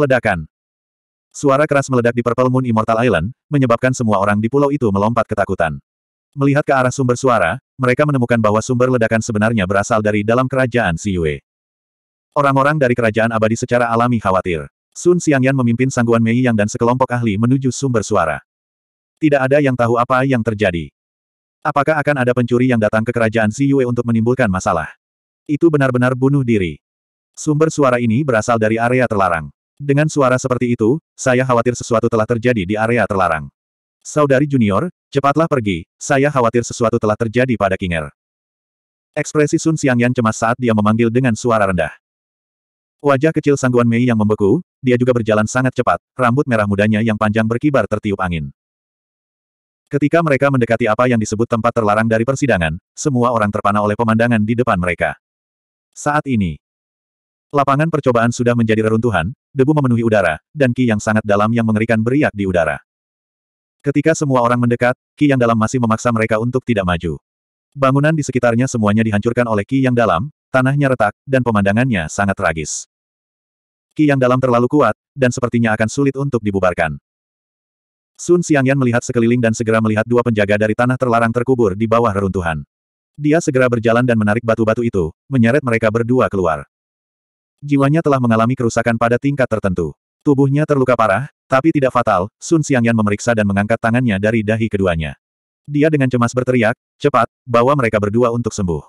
Ledakan. Suara keras meledak di Purple Moon Immortal Island, menyebabkan semua orang di pulau itu melompat ketakutan. Melihat ke arah sumber suara, mereka menemukan bahwa sumber ledakan sebenarnya berasal dari dalam kerajaan Si Yue. Orang-orang dari kerajaan abadi secara alami khawatir. Sun Xiangyan memimpin sangguan Mei Yang dan sekelompok ahli menuju sumber suara. Tidak ada yang tahu apa yang terjadi. Apakah akan ada pencuri yang datang ke kerajaan Si Yue untuk menimbulkan masalah? Itu benar-benar bunuh diri. Sumber suara ini berasal dari area terlarang. Dengan suara seperti itu, saya khawatir sesuatu telah terjadi di area terlarang. Saudari junior, cepatlah pergi, saya khawatir sesuatu telah terjadi pada Kinger. Ekspresi Sun Siang Xiangyan cemas saat dia memanggil dengan suara rendah. Wajah kecil Sangguan Mei yang membeku, dia juga berjalan sangat cepat, rambut merah mudanya yang panjang berkibar tertiup angin. Ketika mereka mendekati apa yang disebut tempat terlarang dari persidangan, semua orang terpana oleh pemandangan di depan mereka. Saat ini, Lapangan percobaan sudah menjadi reruntuhan, debu memenuhi udara, dan ki yang sangat dalam yang mengerikan beriak di udara. Ketika semua orang mendekat, ki yang dalam masih memaksa mereka untuk tidak maju. Bangunan di sekitarnya semuanya dihancurkan oleh ki yang dalam, tanahnya retak, dan pemandangannya sangat tragis. Ki yang dalam terlalu kuat, dan sepertinya akan sulit untuk dibubarkan. Sun Xiangyan melihat sekeliling dan segera melihat dua penjaga dari tanah terlarang terkubur di bawah reruntuhan. Dia segera berjalan dan menarik batu-batu itu, menyeret mereka berdua keluar. Jiwanya telah mengalami kerusakan pada tingkat tertentu. Tubuhnya terluka parah, tapi tidak fatal, Sun Xiangyan memeriksa dan mengangkat tangannya dari dahi keduanya. Dia dengan cemas berteriak, cepat, bawa mereka berdua untuk sembuh.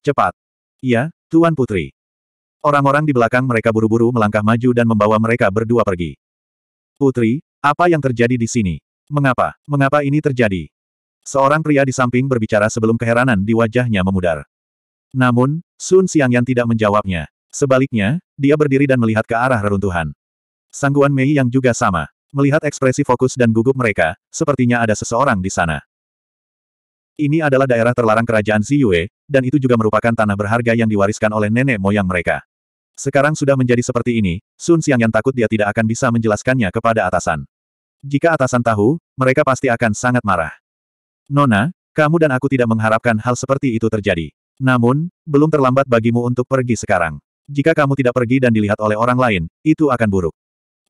Cepat. Iya, Tuan Putri. Orang-orang di belakang mereka buru-buru melangkah maju dan membawa mereka berdua pergi. Putri, apa yang terjadi di sini? Mengapa? Mengapa ini terjadi? Seorang pria di samping berbicara sebelum keheranan di wajahnya memudar. Namun, Sun Xiangyan tidak menjawabnya. Sebaliknya, dia berdiri dan melihat ke arah reruntuhan. Sangguan Mei yang juga sama. Melihat ekspresi fokus dan gugup mereka, sepertinya ada seseorang di sana. Ini adalah daerah terlarang kerajaan Ziyue, dan itu juga merupakan tanah berharga yang diwariskan oleh nenek moyang mereka. Sekarang sudah menjadi seperti ini, Sun Xiang yang takut dia tidak akan bisa menjelaskannya kepada atasan. Jika atasan tahu, mereka pasti akan sangat marah. Nona, kamu dan aku tidak mengharapkan hal seperti itu terjadi. Namun, belum terlambat bagimu untuk pergi sekarang. Jika kamu tidak pergi dan dilihat oleh orang lain, itu akan buruk.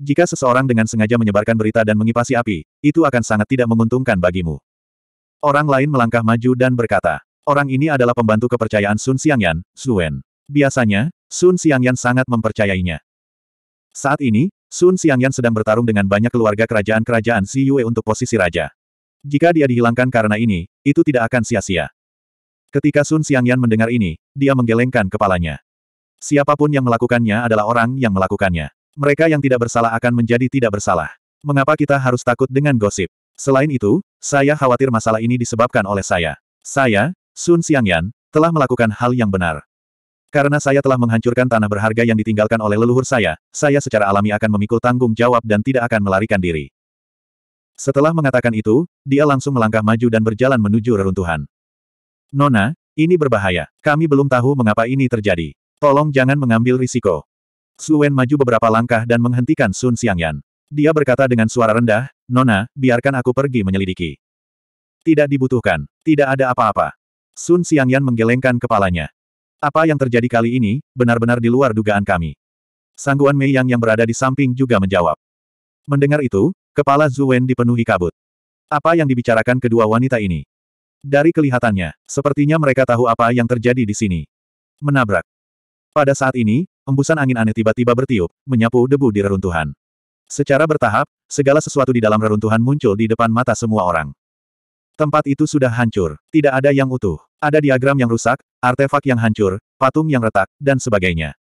Jika seseorang dengan sengaja menyebarkan berita dan mengipasi api, itu akan sangat tidak menguntungkan bagimu. Orang lain melangkah maju dan berkata, orang ini adalah pembantu kepercayaan Sun Xiangyan, Zuen. Biasanya, Sun Xiangyan sangat mempercayainya. Saat ini, Sun Xiangyan sedang bertarung dengan banyak keluarga kerajaan-kerajaan Si Yue untuk posisi raja. Jika dia dihilangkan karena ini, itu tidak akan sia-sia. Ketika Sun Xiangyan mendengar ini, dia menggelengkan kepalanya. Siapapun yang melakukannya adalah orang yang melakukannya. Mereka yang tidak bersalah akan menjadi tidak bersalah. Mengapa kita harus takut dengan gosip? Selain itu, saya khawatir masalah ini disebabkan oleh saya. Saya, Sun Xiangyan, telah melakukan hal yang benar. Karena saya telah menghancurkan tanah berharga yang ditinggalkan oleh leluhur saya, saya secara alami akan memikul tanggung jawab dan tidak akan melarikan diri. Setelah mengatakan itu, dia langsung melangkah maju dan berjalan menuju reruntuhan. Nona, ini berbahaya. Kami belum tahu mengapa ini terjadi. Tolong jangan mengambil risiko. Su Wen maju beberapa langkah dan menghentikan Sun Xiangyan. Dia berkata dengan suara rendah, Nona, biarkan aku pergi menyelidiki. Tidak dibutuhkan. Tidak ada apa-apa. Sun Xiangyan menggelengkan kepalanya. Apa yang terjadi kali ini, benar-benar di luar dugaan kami. Sangguan Mei Yang yang berada di samping juga menjawab. Mendengar itu, kepala Zuen dipenuhi kabut. Apa yang dibicarakan kedua wanita ini? Dari kelihatannya, sepertinya mereka tahu apa yang terjadi di sini. Menabrak. Pada saat ini, embusan angin aneh tiba-tiba bertiup, menyapu debu di reruntuhan. Secara bertahap, segala sesuatu di dalam reruntuhan muncul di depan mata semua orang. Tempat itu sudah hancur, tidak ada yang utuh. Ada diagram yang rusak, artefak yang hancur, patung yang retak, dan sebagainya.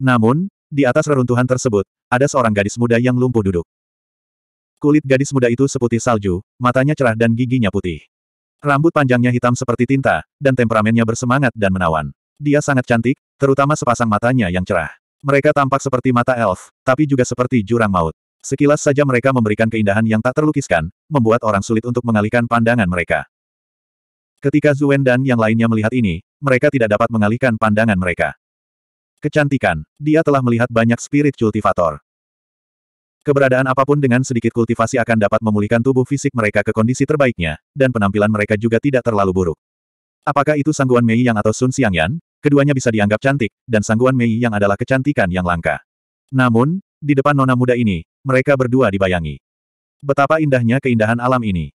Namun, di atas reruntuhan tersebut, ada seorang gadis muda yang lumpuh duduk. Kulit gadis muda itu seputih salju, matanya cerah dan giginya putih. Rambut panjangnya hitam seperti tinta, dan temperamennya bersemangat dan menawan. Dia sangat cantik, terutama sepasang matanya yang cerah. Mereka tampak seperti mata elf, tapi juga seperti jurang maut. Sekilas saja mereka memberikan keindahan yang tak terlukiskan, membuat orang sulit untuk mengalihkan pandangan mereka. Ketika Zuen dan yang lainnya melihat ini, mereka tidak dapat mengalihkan pandangan mereka. Kecantikan, dia telah melihat banyak spirit kultivator. Keberadaan apapun dengan sedikit kultivasi akan dapat memulihkan tubuh fisik mereka ke kondisi terbaiknya, dan penampilan mereka juga tidak terlalu buruk. Apakah itu sangguan Mei Yang atau Sun Xiangyan? Keduanya bisa dianggap cantik, dan sangguan Mei yang adalah kecantikan yang langka. Namun, di depan nona muda ini, mereka berdua dibayangi. Betapa indahnya keindahan alam ini.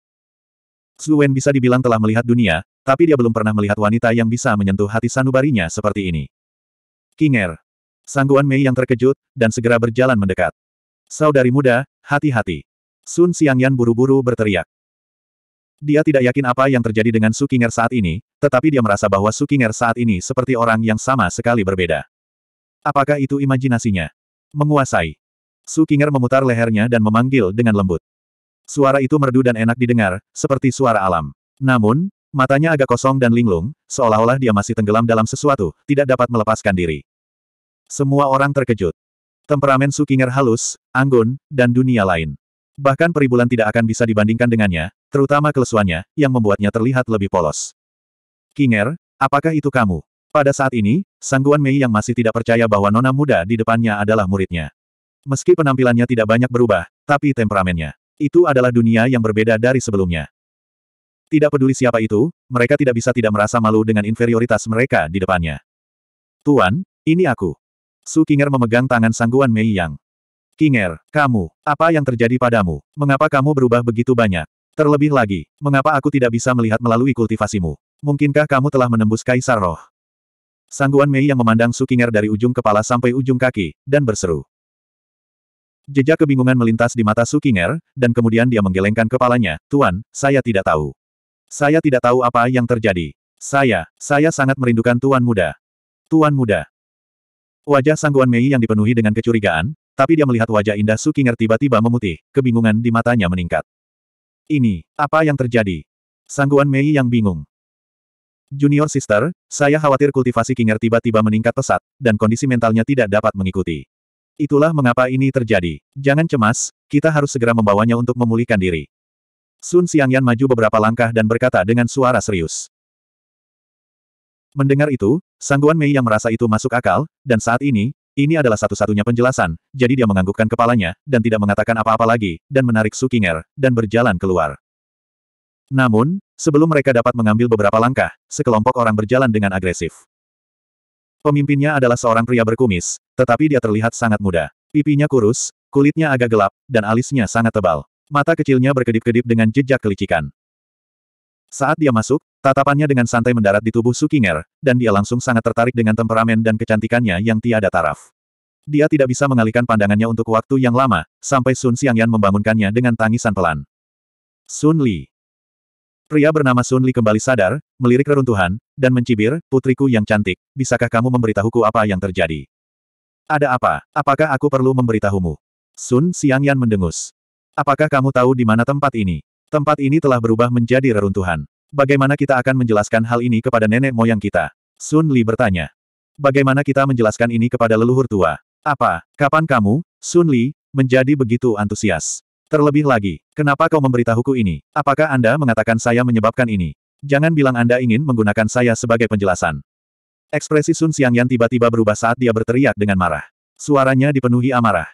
Suen bisa dibilang telah melihat dunia, tapi dia belum pernah melihat wanita yang bisa menyentuh hati sanubarinya seperti ini. Kinger. Sangguan Mei yang terkejut, dan segera berjalan mendekat. Saudari muda, hati-hati. Sun Yan buru-buru berteriak. Dia tidak yakin apa yang terjadi dengan Sukinger saat ini, tetapi dia merasa bahwa Sukinger saat ini seperti orang yang sama sekali berbeda. Apakah itu imajinasinya? Menguasai. Sukinger memutar lehernya dan memanggil dengan lembut. Suara itu merdu dan enak didengar, seperti suara alam. Namun, matanya agak kosong dan linglung, seolah-olah dia masih tenggelam dalam sesuatu, tidak dapat melepaskan diri. Semua orang terkejut. Temperamen Sukinger halus, anggun, dan dunia lain. Bahkan peribulan tidak akan bisa dibandingkan dengannya, terutama kelesuannya, yang membuatnya terlihat lebih polos. Kinger, apakah itu kamu? Pada saat ini, Sangguan Mei yang masih tidak percaya bahwa nona muda di depannya adalah muridnya. Meski penampilannya tidak banyak berubah, tapi temperamennya. Itu adalah dunia yang berbeda dari sebelumnya. Tidak peduli siapa itu, mereka tidak bisa tidak merasa malu dengan inferioritas mereka di depannya. Tuan, ini aku. Su Kinger memegang tangan Sangguan Mei Yang. Kinger, kamu, apa yang terjadi padamu? Mengapa kamu berubah begitu banyak? Terlebih lagi, mengapa aku tidak bisa melihat melalui kultivasimu? Mungkinkah kamu telah menembus kaisar roh? Sangguan Mei yang memandang Su Kinger dari ujung kepala sampai ujung kaki, dan berseru. Jejak kebingungan melintas di mata Su Kinger, dan kemudian dia menggelengkan kepalanya, Tuan, saya tidak tahu. Saya tidak tahu apa yang terjadi. Saya, saya sangat merindukan Tuan Muda. Tuan Muda, Wajah Sangguan Mei yang dipenuhi dengan kecurigaan, tapi dia melihat wajah indah Sukinger tiba-tiba memutih, kebingungan di matanya meningkat. Ini, apa yang terjadi? Sangguan Mei yang bingung. Junior Sister, saya khawatir kultivasi Kinger tiba-tiba meningkat pesat, dan kondisi mentalnya tidak dapat mengikuti. Itulah mengapa ini terjadi. Jangan cemas, kita harus segera membawanya untuk memulihkan diri. Sun Xiangyan maju beberapa langkah dan berkata dengan suara serius. Mendengar itu, sangguan Mei yang merasa itu masuk akal, dan saat ini, ini adalah satu-satunya penjelasan, jadi dia menganggukkan kepalanya, dan tidak mengatakan apa-apa lagi, dan menarik Sukinger, dan berjalan keluar. Namun, sebelum mereka dapat mengambil beberapa langkah, sekelompok orang berjalan dengan agresif. Pemimpinnya adalah seorang pria berkumis, tetapi dia terlihat sangat muda. Pipinya kurus, kulitnya agak gelap, dan alisnya sangat tebal. Mata kecilnya berkedip-kedip dengan jejak kelicikan. Saat dia masuk, Tatapannya dengan santai mendarat di tubuh Sukinger, dan dia langsung sangat tertarik dengan temperamen dan kecantikannya yang tiada taraf. Dia tidak bisa mengalihkan pandangannya untuk waktu yang lama, sampai Sun Xiangyan membangunkannya dengan tangisan pelan. Sun Li. Pria bernama Sun Li kembali sadar, melirik reruntuhan, dan mencibir, putriku yang cantik, bisakah kamu memberitahuku apa yang terjadi? Ada apa? Apakah aku perlu memberitahumu? Sun Xiangyan mendengus. Apakah kamu tahu di mana tempat ini? Tempat ini telah berubah menjadi reruntuhan. Bagaimana kita akan menjelaskan hal ini kepada nenek moyang kita? Sun Li bertanya. Bagaimana kita menjelaskan ini kepada leluhur tua? Apa, kapan kamu, Sun Li, menjadi begitu antusias? Terlebih lagi, kenapa kau memberitahuku ini? Apakah Anda mengatakan saya menyebabkan ini? Jangan bilang Anda ingin menggunakan saya sebagai penjelasan. Ekspresi Sun Yan tiba-tiba berubah saat dia berteriak dengan marah. Suaranya dipenuhi amarah.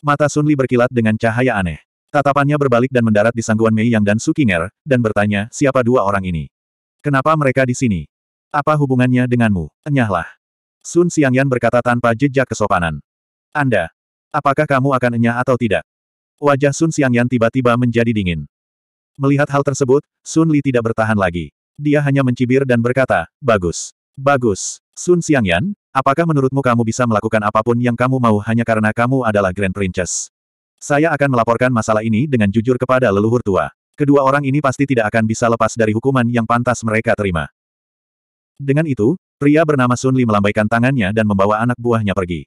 Mata Sun Li berkilat dengan cahaya aneh. Tatapannya berbalik dan mendarat di sangguan Mei Yang dan Sukinger, dan bertanya, siapa dua orang ini? Kenapa mereka di sini? Apa hubungannya denganmu? Enyahlah. Sun Xiangyan berkata tanpa jejak kesopanan. Anda, apakah kamu akan enyah atau tidak? Wajah Sun Xiangyan tiba-tiba menjadi dingin. Melihat hal tersebut, Sun Li tidak bertahan lagi. Dia hanya mencibir dan berkata, bagus. Bagus. Sun Xiangyan, apakah menurutmu kamu bisa melakukan apapun yang kamu mau hanya karena kamu adalah Grand Princess? Saya akan melaporkan masalah ini dengan jujur kepada leluhur tua. Kedua orang ini pasti tidak akan bisa lepas dari hukuman yang pantas mereka terima. Dengan itu, pria bernama Sun Li melambaikan tangannya dan membawa anak buahnya pergi.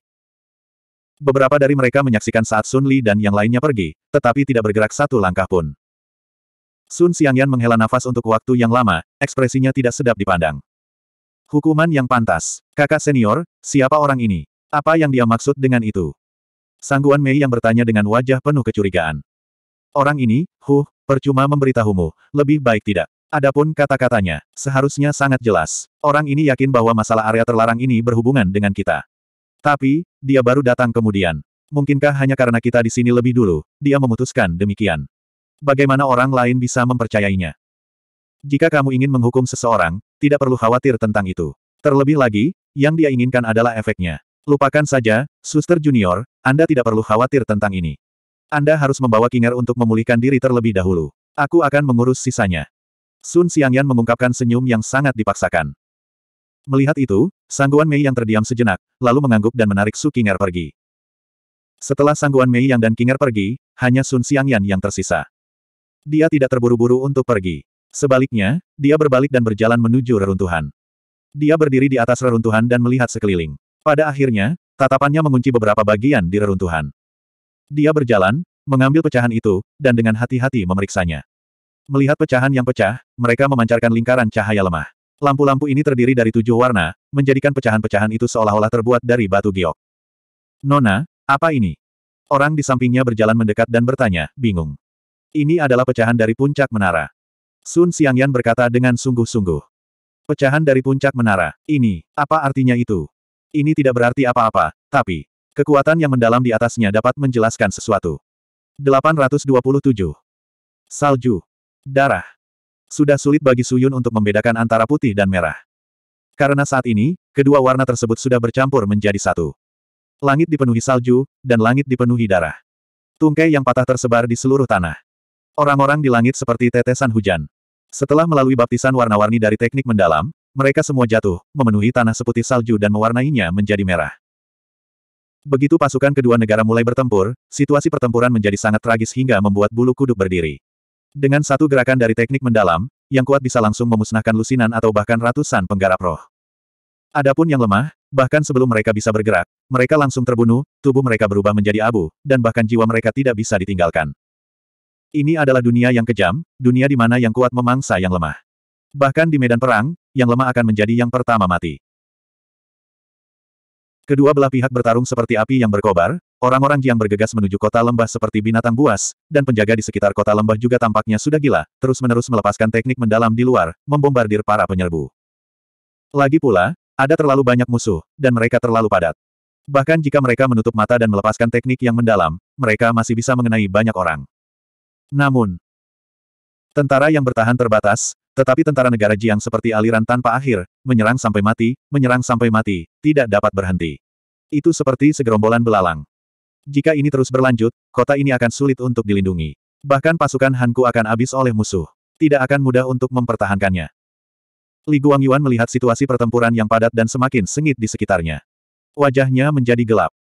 Beberapa dari mereka menyaksikan saat Sun Li dan yang lainnya pergi, tetapi tidak bergerak satu langkah pun. Sun Xiangyan menghela nafas untuk waktu yang lama, ekspresinya tidak sedap dipandang. Hukuman yang pantas. Kakak senior, siapa orang ini? Apa yang dia maksud dengan itu? Sangguan Mei yang bertanya dengan wajah penuh kecurigaan. Orang ini, huh, percuma memberitahumu, lebih baik tidak. Adapun kata-katanya, seharusnya sangat jelas. Orang ini yakin bahwa masalah area terlarang ini berhubungan dengan kita. Tapi, dia baru datang kemudian. Mungkinkah hanya karena kita di sini lebih dulu, dia memutuskan demikian. Bagaimana orang lain bisa mempercayainya? Jika kamu ingin menghukum seseorang, tidak perlu khawatir tentang itu. Terlebih lagi, yang dia inginkan adalah efeknya. Lupakan saja, Suster Junior, anda tidak perlu khawatir tentang ini. Anda harus membawa Kinger untuk memulihkan diri terlebih dahulu. Aku akan mengurus sisanya. Sun Xiangyan mengungkapkan senyum yang sangat dipaksakan. Melihat itu, Sangguan Mei yang terdiam sejenak, lalu mengangguk dan menarik Su Kinger pergi. Setelah Sangguan Mei yang dan Kinger pergi, hanya Sun Xiangyan yang tersisa. Dia tidak terburu-buru untuk pergi. Sebaliknya, dia berbalik dan berjalan menuju reruntuhan. Dia berdiri di atas reruntuhan dan melihat sekeliling. Pada akhirnya, Tatapannya mengunci beberapa bagian di reruntuhan. Dia berjalan, mengambil pecahan itu, dan dengan hati-hati memeriksanya. Melihat pecahan yang pecah, mereka memancarkan lingkaran cahaya lemah. Lampu-lampu ini terdiri dari tujuh warna, menjadikan pecahan-pecahan itu seolah-olah terbuat dari batu giok. Nona, apa ini? Orang di sampingnya berjalan mendekat dan bertanya, bingung. Ini adalah pecahan dari puncak menara. Sun Xiangyan berkata dengan sungguh-sungguh. Pecahan dari puncak menara, ini, apa artinya itu? Ini tidak berarti apa-apa, tapi kekuatan yang mendalam di atasnya dapat menjelaskan sesuatu. 827. Salju. Darah. Sudah sulit bagi Suyun untuk membedakan antara putih dan merah. Karena saat ini, kedua warna tersebut sudah bercampur menjadi satu. Langit dipenuhi salju, dan langit dipenuhi darah. Tungkai yang patah tersebar di seluruh tanah. Orang-orang di langit seperti tetesan hujan. Setelah melalui baptisan warna-warni dari teknik mendalam, mereka semua jatuh, memenuhi tanah seputih salju dan mewarnainya menjadi merah. Begitu pasukan kedua negara mulai bertempur, situasi pertempuran menjadi sangat tragis hingga membuat bulu kuduk berdiri. Dengan satu gerakan dari teknik mendalam, yang kuat bisa langsung memusnahkan lusinan atau bahkan ratusan penggarap roh. Adapun yang lemah, bahkan sebelum mereka bisa bergerak, mereka langsung terbunuh, tubuh mereka berubah menjadi abu, dan bahkan jiwa mereka tidak bisa ditinggalkan. Ini adalah dunia yang kejam, dunia di mana yang kuat memangsa yang lemah. Bahkan di medan perang, yang lemah akan menjadi yang pertama mati. Kedua belah pihak bertarung seperti api yang berkobar, orang-orang yang bergegas menuju kota lembah seperti binatang buas, dan penjaga di sekitar kota lembah juga tampaknya sudah gila, terus-menerus melepaskan teknik mendalam di luar, membombardir para penyerbu. Lagi pula, ada terlalu banyak musuh, dan mereka terlalu padat. Bahkan jika mereka menutup mata dan melepaskan teknik yang mendalam, mereka masih bisa mengenai banyak orang. Namun, tentara yang bertahan terbatas, tetapi tentara negara Jiang seperti aliran tanpa akhir, menyerang sampai mati, menyerang sampai mati, tidak dapat berhenti. Itu seperti segerombolan belalang. Jika ini terus berlanjut, kota ini akan sulit untuk dilindungi. Bahkan pasukan Hanku akan habis oleh musuh. Tidak akan mudah untuk mempertahankannya. Li Guangyuan melihat situasi pertempuran yang padat dan semakin sengit di sekitarnya. Wajahnya menjadi gelap.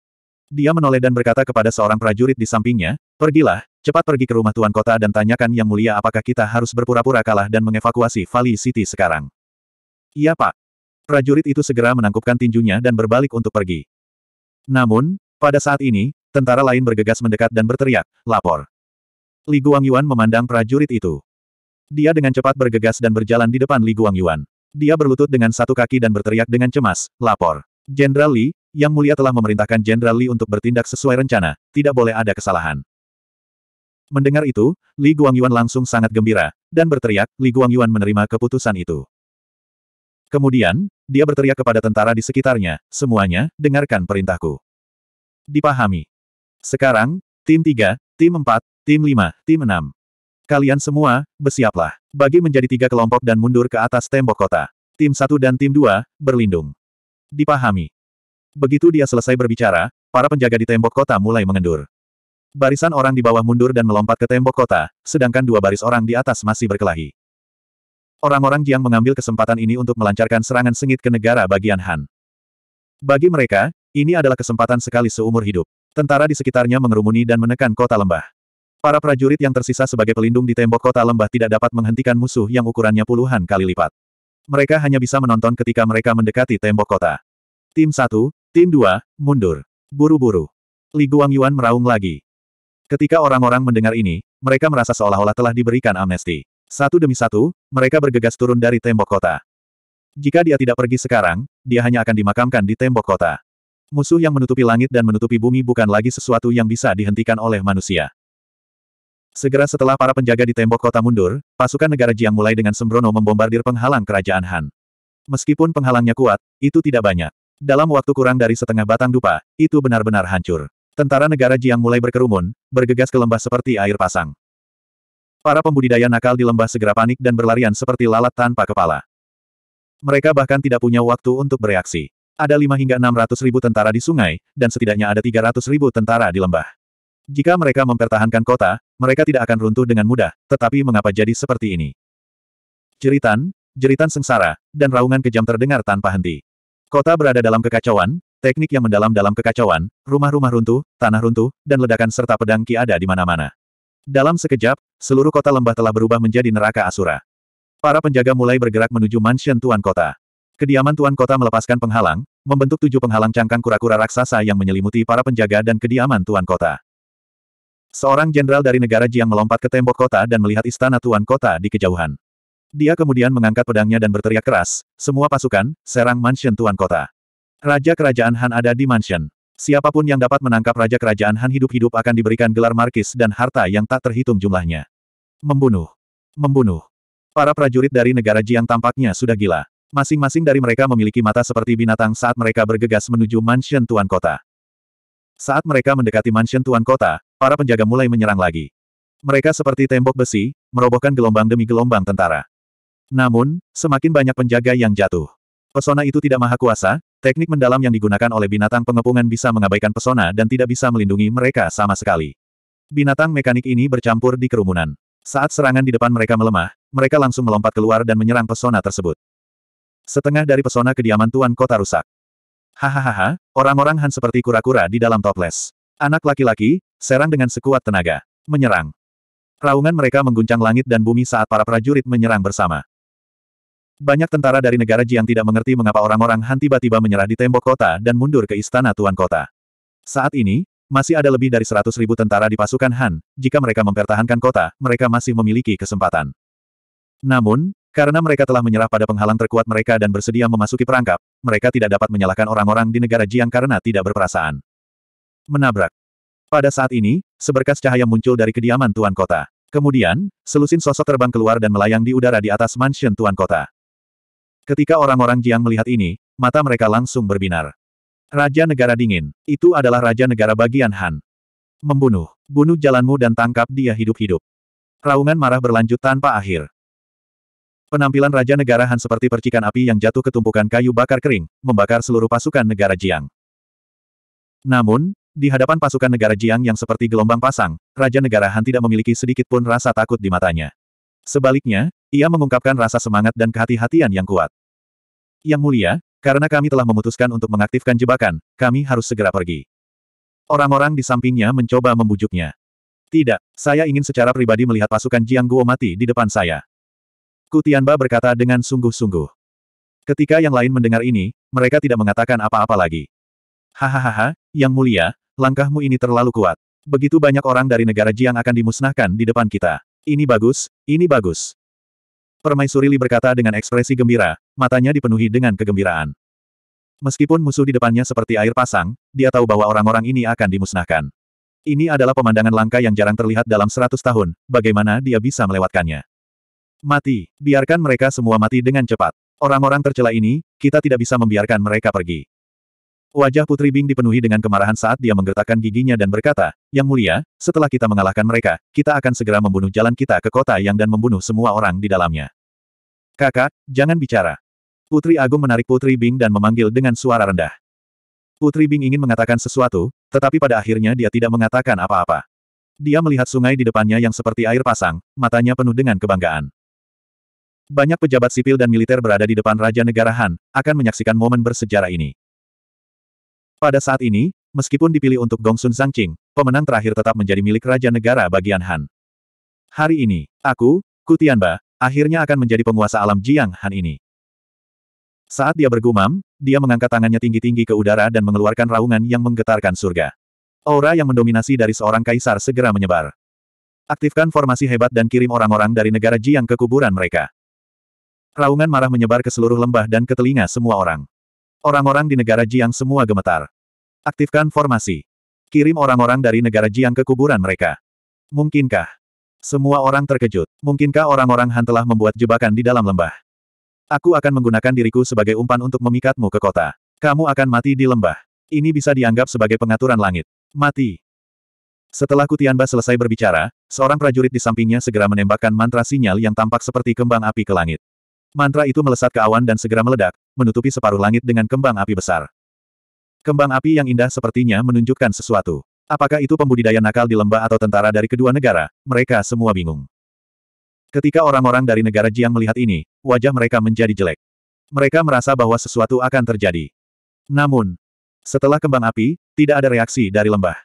Dia menoleh dan berkata kepada seorang prajurit di sampingnya, Pergilah, Cepat pergi ke rumah Tuan Kota dan tanyakan Yang Mulia apakah kita harus berpura-pura kalah dan mengevakuasi Valley City sekarang. Iya Pak. Prajurit itu segera menangkupkan tinjunya dan berbalik untuk pergi. Namun, pada saat ini, tentara lain bergegas mendekat dan berteriak, lapor. Li Guangyuan memandang prajurit itu. Dia dengan cepat bergegas dan berjalan di depan Li Guangyuan. Dia berlutut dengan satu kaki dan berteriak dengan cemas, lapor. Jenderal Li, Yang Mulia telah memerintahkan Jenderal Li untuk bertindak sesuai rencana, tidak boleh ada kesalahan. Mendengar itu, Li Guangyuan langsung sangat gembira, dan berteriak, Li Guangyuan menerima keputusan itu. Kemudian, dia berteriak kepada tentara di sekitarnya, semuanya, dengarkan perintahku. Dipahami. Sekarang, tim 3, tim 4, tim 5, tim 6. Kalian semua, bersiaplah. Bagi menjadi tiga kelompok dan mundur ke atas tembok kota. Tim 1 dan tim 2, berlindung. Dipahami. Begitu dia selesai berbicara, para penjaga di tembok kota mulai mengendur. Barisan orang di bawah mundur dan melompat ke tembok kota, sedangkan dua baris orang di atas masih berkelahi. Orang-orang Jiang mengambil kesempatan ini untuk melancarkan serangan sengit ke negara bagian Han. Bagi mereka, ini adalah kesempatan sekali seumur hidup. Tentara di sekitarnya mengerumuni dan menekan kota lembah. Para prajurit yang tersisa sebagai pelindung di tembok kota lembah tidak dapat menghentikan musuh yang ukurannya puluhan kali lipat. Mereka hanya bisa menonton ketika mereka mendekati tembok kota. Tim 1, tim 2, mundur. Buru-buru. Li Guangyuan meraung lagi. Ketika orang-orang mendengar ini, mereka merasa seolah-olah telah diberikan amnesti. Satu demi satu, mereka bergegas turun dari tembok kota. Jika dia tidak pergi sekarang, dia hanya akan dimakamkan di tembok kota. Musuh yang menutupi langit dan menutupi bumi bukan lagi sesuatu yang bisa dihentikan oleh manusia. Segera setelah para penjaga di tembok kota mundur, pasukan negara Jiang mulai dengan sembrono membombardir penghalang kerajaan Han. Meskipun penghalangnya kuat, itu tidak banyak. Dalam waktu kurang dari setengah batang dupa, itu benar-benar hancur. Tentara negara Jiang mulai berkerumun, bergegas ke lembah seperti air pasang. Para pembudidaya nakal di lembah segera panik dan berlarian seperti lalat tanpa kepala. Mereka bahkan tidak punya waktu untuk bereaksi. Ada 5 hingga ratus ribu tentara di sungai, dan setidaknya ada tiga ratus ribu tentara di lembah. Jika mereka mempertahankan kota, mereka tidak akan runtuh dengan mudah, tetapi mengapa jadi seperti ini? Jeritan, jeritan sengsara, dan raungan kejam terdengar tanpa henti. Kota berada dalam kekacauan, Teknik yang mendalam dalam kekacauan, rumah-rumah runtuh, tanah runtuh, dan ledakan serta pedang ki ada di mana-mana. Dalam sekejap, seluruh kota lembah telah berubah menjadi neraka asura. Para penjaga mulai bergerak menuju mansion tuan kota. Kediaman tuan kota melepaskan penghalang, membentuk tujuh penghalang cangkang kura-kura raksasa yang menyelimuti para penjaga dan kediaman tuan kota. Seorang jenderal dari negara Jiang melompat ke tembok kota dan melihat istana tuan kota di kejauhan. Dia kemudian mengangkat pedangnya dan berteriak keras, semua pasukan, serang mansion tuan kota. Raja Kerajaan Han ada di mansion. Siapapun yang dapat menangkap Raja Kerajaan Han hidup-hidup akan diberikan gelar markis dan harta yang tak terhitung jumlahnya. Membunuh. Membunuh. Para prajurit dari negara Jiang tampaknya sudah gila. Masing-masing dari mereka memiliki mata seperti binatang saat mereka bergegas menuju mansion Tuan Kota. Saat mereka mendekati mansion Tuan Kota, para penjaga mulai menyerang lagi. Mereka seperti tembok besi, merobohkan gelombang demi gelombang tentara. Namun, semakin banyak penjaga yang jatuh. Pesona itu tidak maha kuasa, teknik mendalam yang digunakan oleh binatang pengepungan bisa mengabaikan pesona dan tidak bisa melindungi mereka sama sekali. Binatang mekanik ini bercampur di kerumunan. Saat serangan di depan mereka melemah, mereka langsung melompat keluar dan menyerang pesona tersebut. Setengah dari pesona kediaman Tuan Kota rusak. Hahaha, orang-orang Han seperti kura-kura di dalam toples. Anak laki-laki, serang dengan sekuat tenaga. Menyerang. Raungan mereka mengguncang langit dan bumi saat para prajurit menyerang bersama. Banyak tentara dari negara Jiang tidak mengerti mengapa orang-orang Han tiba-tiba menyerah di tembok kota dan mundur ke istana Tuan Kota. Saat ini, masih ada lebih dari seratus ribu tentara di pasukan Han, jika mereka mempertahankan kota, mereka masih memiliki kesempatan. Namun, karena mereka telah menyerah pada penghalang terkuat mereka dan bersedia memasuki perangkap, mereka tidak dapat menyalahkan orang-orang di negara Jiang karena tidak berperasaan. Menabrak. Pada saat ini, seberkas cahaya muncul dari kediaman Tuan Kota. Kemudian, selusin sosok terbang keluar dan melayang di udara di atas mansion Tuan Kota. Ketika orang-orang Jiang melihat ini, mata mereka langsung berbinar. Raja Negara Dingin, itu adalah Raja Negara bagian Han. Membunuh, bunuh jalanmu dan tangkap dia hidup-hidup. Raungan marah berlanjut tanpa akhir. Penampilan Raja Negara Han seperti percikan api yang jatuh ke tumpukan kayu bakar kering, membakar seluruh pasukan negara Jiang. Namun, di hadapan pasukan negara Jiang yang seperti gelombang pasang, Raja Negara Han tidak memiliki sedikit pun rasa takut di matanya. Sebaliknya, ia mengungkapkan rasa semangat dan kehati-hatian yang kuat. Yang mulia, karena kami telah memutuskan untuk mengaktifkan jebakan, kami harus segera pergi. Orang-orang di sampingnya mencoba membujuknya. Tidak, saya ingin secara pribadi melihat pasukan Jiang Guo mati di depan saya. Kutianba berkata dengan sungguh-sungguh. Ketika yang lain mendengar ini, mereka tidak mengatakan apa-apa lagi. Hahaha, yang mulia, langkahmu ini terlalu kuat. Begitu banyak orang dari negara Jiang akan dimusnahkan di depan kita. Ini bagus, ini bagus. Permaisuri Li berkata dengan ekspresi gembira, matanya dipenuhi dengan kegembiraan. Meskipun musuh di depannya seperti air pasang, dia tahu bahwa orang-orang ini akan dimusnahkan. Ini adalah pemandangan langka yang jarang terlihat dalam seratus tahun, bagaimana dia bisa melewatkannya. Mati, biarkan mereka semua mati dengan cepat. Orang-orang tercela ini, kita tidak bisa membiarkan mereka pergi. Wajah Putri Bing dipenuhi dengan kemarahan saat dia menggertakkan giginya dan berkata, Yang mulia, setelah kita mengalahkan mereka, kita akan segera membunuh jalan kita ke kota yang dan membunuh semua orang di dalamnya. Kakak, jangan bicara. Putri Agung menarik Putri Bing dan memanggil dengan suara rendah. Putri Bing ingin mengatakan sesuatu, tetapi pada akhirnya dia tidak mengatakan apa-apa. Dia melihat sungai di depannya yang seperti air pasang, matanya penuh dengan kebanggaan. Banyak pejabat sipil dan militer berada di depan Raja Negara Han, akan menyaksikan momen bersejarah ini. Pada saat ini, meskipun dipilih untuk Gongsun Zhangqing, pemenang terakhir tetap menjadi milik Raja Negara bagian Han. Hari ini, aku, Kutianba, akhirnya akan menjadi penguasa alam Jiang Han ini. Saat dia bergumam, dia mengangkat tangannya tinggi-tinggi ke udara dan mengeluarkan raungan yang menggetarkan surga. Aura yang mendominasi dari seorang kaisar segera menyebar. Aktifkan formasi hebat dan kirim orang-orang dari negara Jiang ke kuburan mereka. Raungan marah menyebar ke seluruh lembah dan ke telinga semua orang. Orang-orang di negara Jiang semua gemetar. Aktifkan formasi. Kirim orang-orang dari negara Jiang ke kuburan mereka. Mungkinkah? Semua orang terkejut. Mungkinkah orang-orang Han telah membuat jebakan di dalam lembah? Aku akan menggunakan diriku sebagai umpan untuk memikatmu ke kota. Kamu akan mati di lembah. Ini bisa dianggap sebagai pengaturan langit. Mati. Setelah Kutianba selesai berbicara, seorang prajurit di sampingnya segera menembakkan mantra sinyal yang tampak seperti kembang api ke langit. Mantra itu melesat ke awan dan segera meledak, menutupi separuh langit dengan kembang api besar. Kembang api yang indah sepertinya menunjukkan sesuatu. Apakah itu pembudidaya nakal di lembah atau tentara dari kedua negara, mereka semua bingung. Ketika orang-orang dari negara Jiang melihat ini, wajah mereka menjadi jelek. Mereka merasa bahwa sesuatu akan terjadi. Namun, setelah kembang api, tidak ada reaksi dari lembah.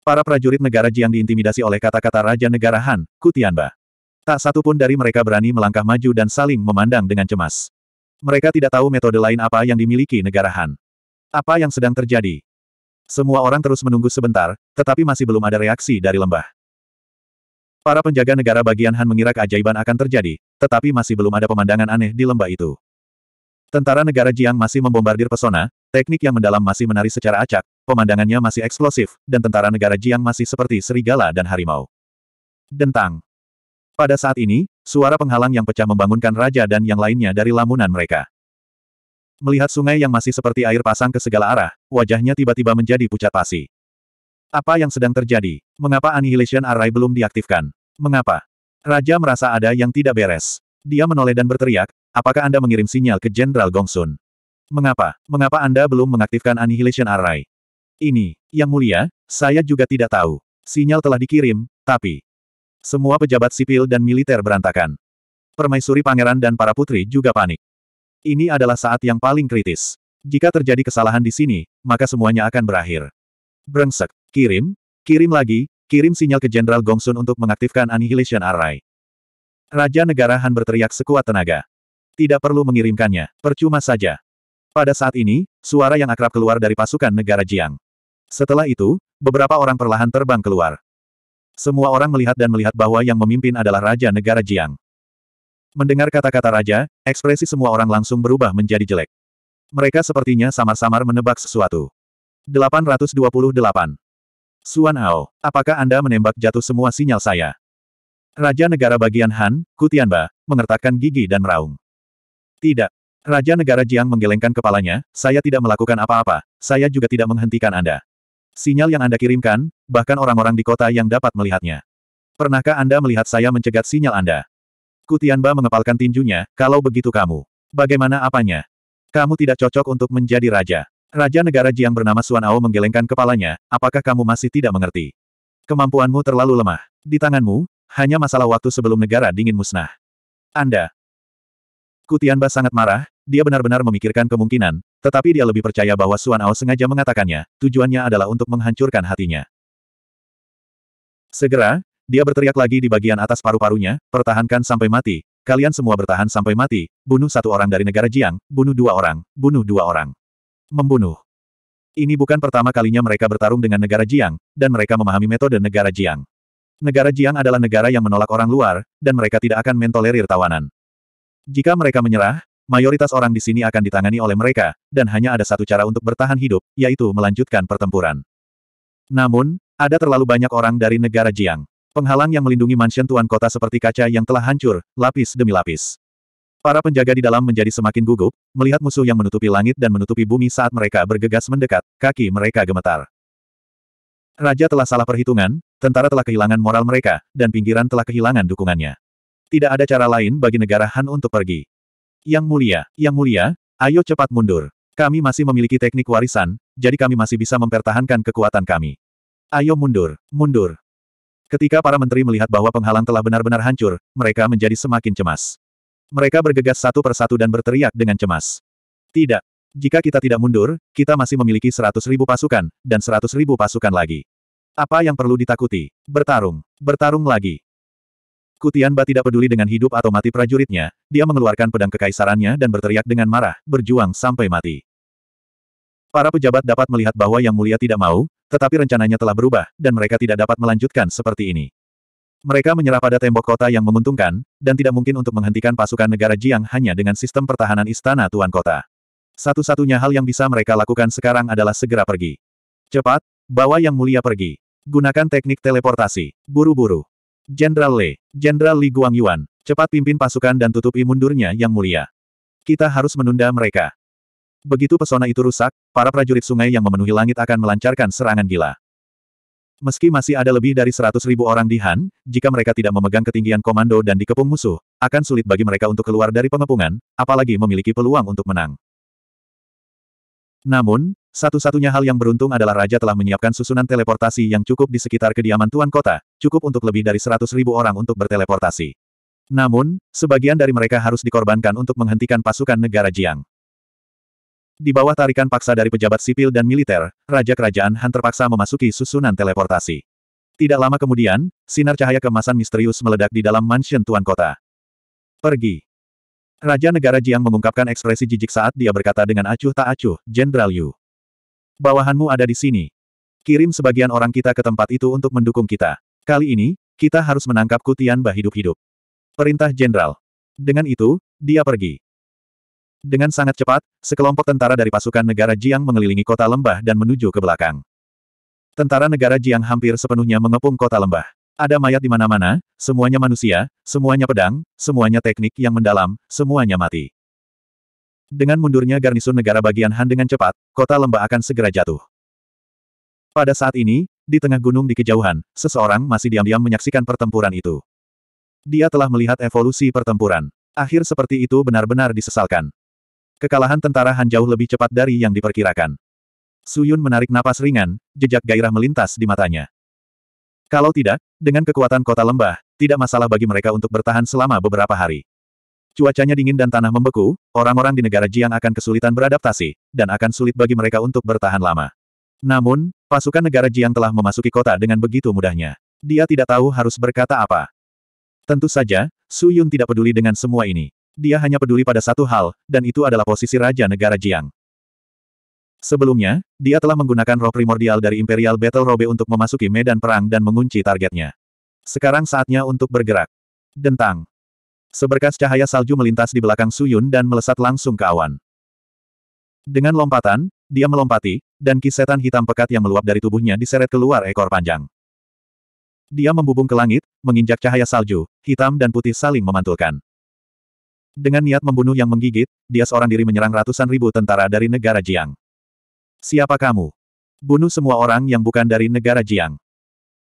Para prajurit negara Jiang diintimidasi oleh kata-kata Raja Negara Han, Kutianba. Tak satu pun dari mereka berani melangkah maju dan saling memandang dengan cemas. Mereka tidak tahu metode lain apa yang dimiliki negara Han. Apa yang sedang terjadi? Semua orang terus menunggu sebentar, tetapi masih belum ada reaksi dari lembah. Para penjaga negara bagian Han mengira keajaiban akan terjadi, tetapi masih belum ada pemandangan aneh di lembah itu. Tentara negara Jiang masih membombardir pesona, teknik yang mendalam masih menari secara acak, pemandangannya masih eksplosif, dan tentara negara Jiang masih seperti serigala dan harimau. Dentang. Pada saat ini, suara penghalang yang pecah membangunkan raja dan yang lainnya dari lamunan mereka. Melihat sungai yang masih seperti air pasang ke segala arah, wajahnya tiba-tiba menjadi pucat pasi. Apa yang sedang terjadi? Mengapa Annihilation Array belum diaktifkan? Mengapa? Raja merasa ada yang tidak beres. Dia menoleh dan berteriak, apakah Anda mengirim sinyal ke Jenderal Gongsun? Mengapa? Mengapa Anda belum mengaktifkan Annihilation Array? Ini, Yang Mulia, saya juga tidak tahu. Sinyal telah dikirim, tapi... Semua pejabat sipil dan militer berantakan. Permaisuri pangeran dan para putri juga panik. Ini adalah saat yang paling kritis. Jika terjadi kesalahan di sini, maka semuanya akan berakhir. Brengsek. Kirim, kirim lagi, kirim sinyal ke Jenderal Gongsun untuk mengaktifkan Annihilation Array. Raja Negara Han berteriak sekuat tenaga. Tidak perlu mengirimkannya, percuma saja. Pada saat ini, suara yang akrab keluar dari pasukan negara Jiang. Setelah itu, beberapa orang perlahan terbang keluar. Semua orang melihat dan melihat bahwa yang memimpin adalah Raja Negara Jiang. Mendengar kata-kata raja, ekspresi semua orang langsung berubah menjadi jelek. Mereka sepertinya samar-samar menebak sesuatu. 828. Suan Ao, apakah Anda menembak jatuh semua sinyal saya? Raja negara bagian Han, Kutianba, mengertakkan gigi dan meraung. Tidak. Raja negara Jiang menggelengkan kepalanya, saya tidak melakukan apa-apa, saya juga tidak menghentikan Anda. Sinyal yang Anda kirimkan, bahkan orang-orang di kota yang dapat melihatnya. Pernahkah Anda melihat saya mencegat sinyal Anda? Kutianba mengepalkan tinjunya, kalau begitu kamu. Bagaimana apanya? Kamu tidak cocok untuk menjadi raja. Raja negara Jiang bernama Suan Ao menggelengkan kepalanya, apakah kamu masih tidak mengerti? Kemampuanmu terlalu lemah. Di tanganmu, hanya masalah waktu sebelum negara dingin musnah. Anda. Kutianba sangat marah, dia benar-benar memikirkan kemungkinan, tetapi dia lebih percaya bahwa Suan Ao sengaja mengatakannya, tujuannya adalah untuk menghancurkan hatinya. Segera, dia berteriak lagi di bagian atas paru-parunya, pertahankan sampai mati, kalian semua bertahan sampai mati, bunuh satu orang dari negara Jiang, bunuh dua orang, bunuh dua orang. Membunuh. Ini bukan pertama kalinya mereka bertarung dengan negara Jiang, dan mereka memahami metode negara Jiang. Negara Jiang adalah negara yang menolak orang luar, dan mereka tidak akan mentolerir tawanan. Jika mereka menyerah, mayoritas orang di sini akan ditangani oleh mereka, dan hanya ada satu cara untuk bertahan hidup, yaitu melanjutkan pertempuran. Namun, ada terlalu banyak orang dari negara Jiang. Penghalang yang melindungi mansion tuan kota seperti kaca yang telah hancur, lapis demi lapis. Para penjaga di dalam menjadi semakin gugup, melihat musuh yang menutupi langit dan menutupi bumi saat mereka bergegas mendekat, kaki mereka gemetar. Raja telah salah perhitungan, tentara telah kehilangan moral mereka, dan pinggiran telah kehilangan dukungannya. Tidak ada cara lain bagi negara Han untuk pergi. Yang mulia, yang mulia, ayo cepat mundur. Kami masih memiliki teknik warisan, jadi kami masih bisa mempertahankan kekuatan kami. Ayo mundur, mundur. Ketika para menteri melihat bahwa penghalang telah benar-benar hancur, mereka menjadi semakin cemas. Mereka bergegas satu persatu dan berteriak dengan cemas. Tidak. Jika kita tidak mundur, kita masih memiliki seratus ribu pasukan, dan seratus ribu pasukan lagi. Apa yang perlu ditakuti? Bertarung. Bertarung lagi. Kutianba tidak peduli dengan hidup atau mati prajuritnya, dia mengeluarkan pedang kekaisarannya dan berteriak dengan marah, berjuang sampai mati. Para pejabat dapat melihat bahwa Yang Mulia tidak mau, tetapi rencananya telah berubah, dan mereka tidak dapat melanjutkan seperti ini. Mereka menyerah pada tembok kota yang menguntungkan, dan tidak mungkin untuk menghentikan pasukan negara Jiang hanya dengan sistem pertahanan istana Tuan Kota. Satu-satunya hal yang bisa mereka lakukan sekarang adalah segera pergi. Cepat, bawa Yang Mulia pergi. Gunakan teknik teleportasi. Buru-buru. Jenderal Le, Jenderal Li Guangyuan, cepat pimpin pasukan dan tutupi mundurnya Yang Mulia. Kita harus menunda mereka. Begitu pesona itu rusak, para prajurit sungai yang memenuhi langit akan melancarkan serangan gila. Meski masih ada lebih dari seratus ribu orang di Han, jika mereka tidak memegang ketinggian komando dan dikepung musuh, akan sulit bagi mereka untuk keluar dari pengepungan, apalagi memiliki peluang untuk menang. Namun, satu-satunya hal yang beruntung adalah Raja telah menyiapkan susunan teleportasi yang cukup di sekitar kediaman Tuan Kota, cukup untuk lebih dari seratus ribu orang untuk berteleportasi. Namun, sebagian dari mereka harus dikorbankan untuk menghentikan pasukan negara Jiang. Di bawah tarikan paksa dari pejabat sipil dan militer, Raja Kerajaan Han terpaksa memasuki susunan teleportasi. Tidak lama kemudian, sinar cahaya kemasan misterius meledak di dalam mansion Tuan Kota. Pergi. Raja Negara Jiang mengungkapkan ekspresi jijik saat dia berkata dengan acuh tak acuh, Jenderal Yu. Bawahanmu ada di sini. Kirim sebagian orang kita ke tempat itu untuk mendukung kita. Kali ini, kita harus menangkap Kutian Bah hidup-hidup. Perintah Jenderal. Dengan itu, dia pergi. Dengan sangat cepat, sekelompok tentara dari pasukan negara Jiang mengelilingi kota lembah dan menuju ke belakang. Tentara negara Jiang hampir sepenuhnya mengepung kota lembah. Ada mayat di mana-mana, semuanya manusia, semuanya pedang, semuanya teknik yang mendalam, semuanya mati. Dengan mundurnya garnisun negara bagian Han dengan cepat, kota lembah akan segera jatuh. Pada saat ini, di tengah gunung di kejauhan, seseorang masih diam-diam menyaksikan pertempuran itu. Dia telah melihat evolusi pertempuran. Akhir seperti itu benar-benar disesalkan. Kekalahan tentara Han jauh lebih cepat dari yang diperkirakan. Suyun menarik napas ringan, jejak gairah melintas di matanya. Kalau tidak, dengan kekuatan kota lembah, tidak masalah bagi mereka untuk bertahan selama beberapa hari. Cuacanya dingin dan tanah membeku, orang-orang di negara Jiang akan kesulitan beradaptasi, dan akan sulit bagi mereka untuk bertahan lama. Namun, pasukan negara Jiang telah memasuki kota dengan begitu mudahnya. Dia tidak tahu harus berkata apa. Tentu saja, Su Yun tidak peduli dengan semua ini dia hanya peduli pada satu hal, dan itu adalah posisi Raja Negara Jiang. Sebelumnya, dia telah menggunakan roh primordial dari Imperial Battle Robe untuk memasuki medan perang dan mengunci targetnya. Sekarang saatnya untuk bergerak. Dentang. Seberkas cahaya salju melintas di belakang Suyun dan melesat langsung ke awan. Dengan lompatan, dia melompati, dan kisetan hitam pekat yang meluap dari tubuhnya diseret keluar ekor panjang. Dia membubung ke langit, menginjak cahaya salju, hitam dan putih saling memantulkan. Dengan niat membunuh yang menggigit, dia seorang diri menyerang ratusan ribu tentara dari negara Jiang. Siapa kamu? Bunuh semua orang yang bukan dari negara Jiang.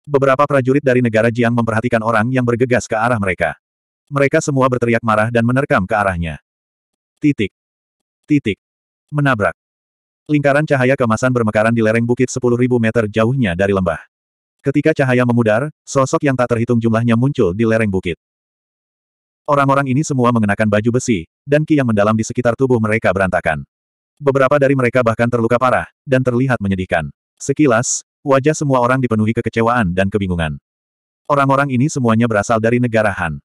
Beberapa prajurit dari negara Jiang memperhatikan orang yang bergegas ke arah mereka. Mereka semua berteriak marah dan menerkam ke arahnya. Titik. Titik. Menabrak. Lingkaran cahaya kemasan bermekaran di lereng bukit 10.000 meter jauhnya dari lembah. Ketika cahaya memudar, sosok yang tak terhitung jumlahnya muncul di lereng bukit. Orang-orang ini semua mengenakan baju besi, dan ki yang mendalam di sekitar tubuh mereka berantakan. Beberapa dari mereka bahkan terluka parah, dan terlihat menyedihkan. Sekilas, wajah semua orang dipenuhi kekecewaan dan kebingungan. Orang-orang ini semuanya berasal dari negara Han.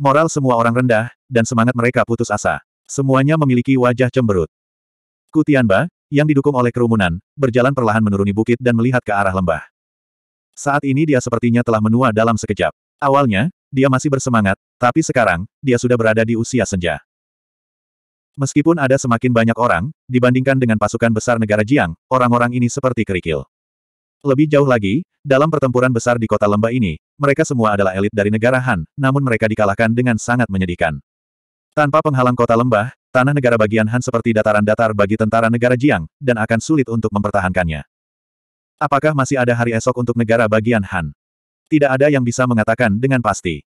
Moral semua orang rendah, dan semangat mereka putus asa. Semuanya memiliki wajah cemberut. Kutianba, yang didukung oleh kerumunan, berjalan perlahan menuruni bukit dan melihat ke arah lembah. Saat ini dia sepertinya telah menua dalam sekejap. Awalnya, dia masih bersemangat, tapi sekarang, dia sudah berada di usia senja. Meskipun ada semakin banyak orang, dibandingkan dengan pasukan besar negara Jiang, orang-orang ini seperti kerikil. Lebih jauh lagi, dalam pertempuran besar di kota lembah ini, mereka semua adalah elit dari negara Han, namun mereka dikalahkan dengan sangat menyedihkan. Tanpa penghalang kota lembah, tanah negara bagian Han seperti dataran datar bagi tentara negara Jiang, dan akan sulit untuk mempertahankannya. Apakah masih ada hari esok untuk negara bagian Han? Tidak ada yang bisa mengatakan dengan pasti.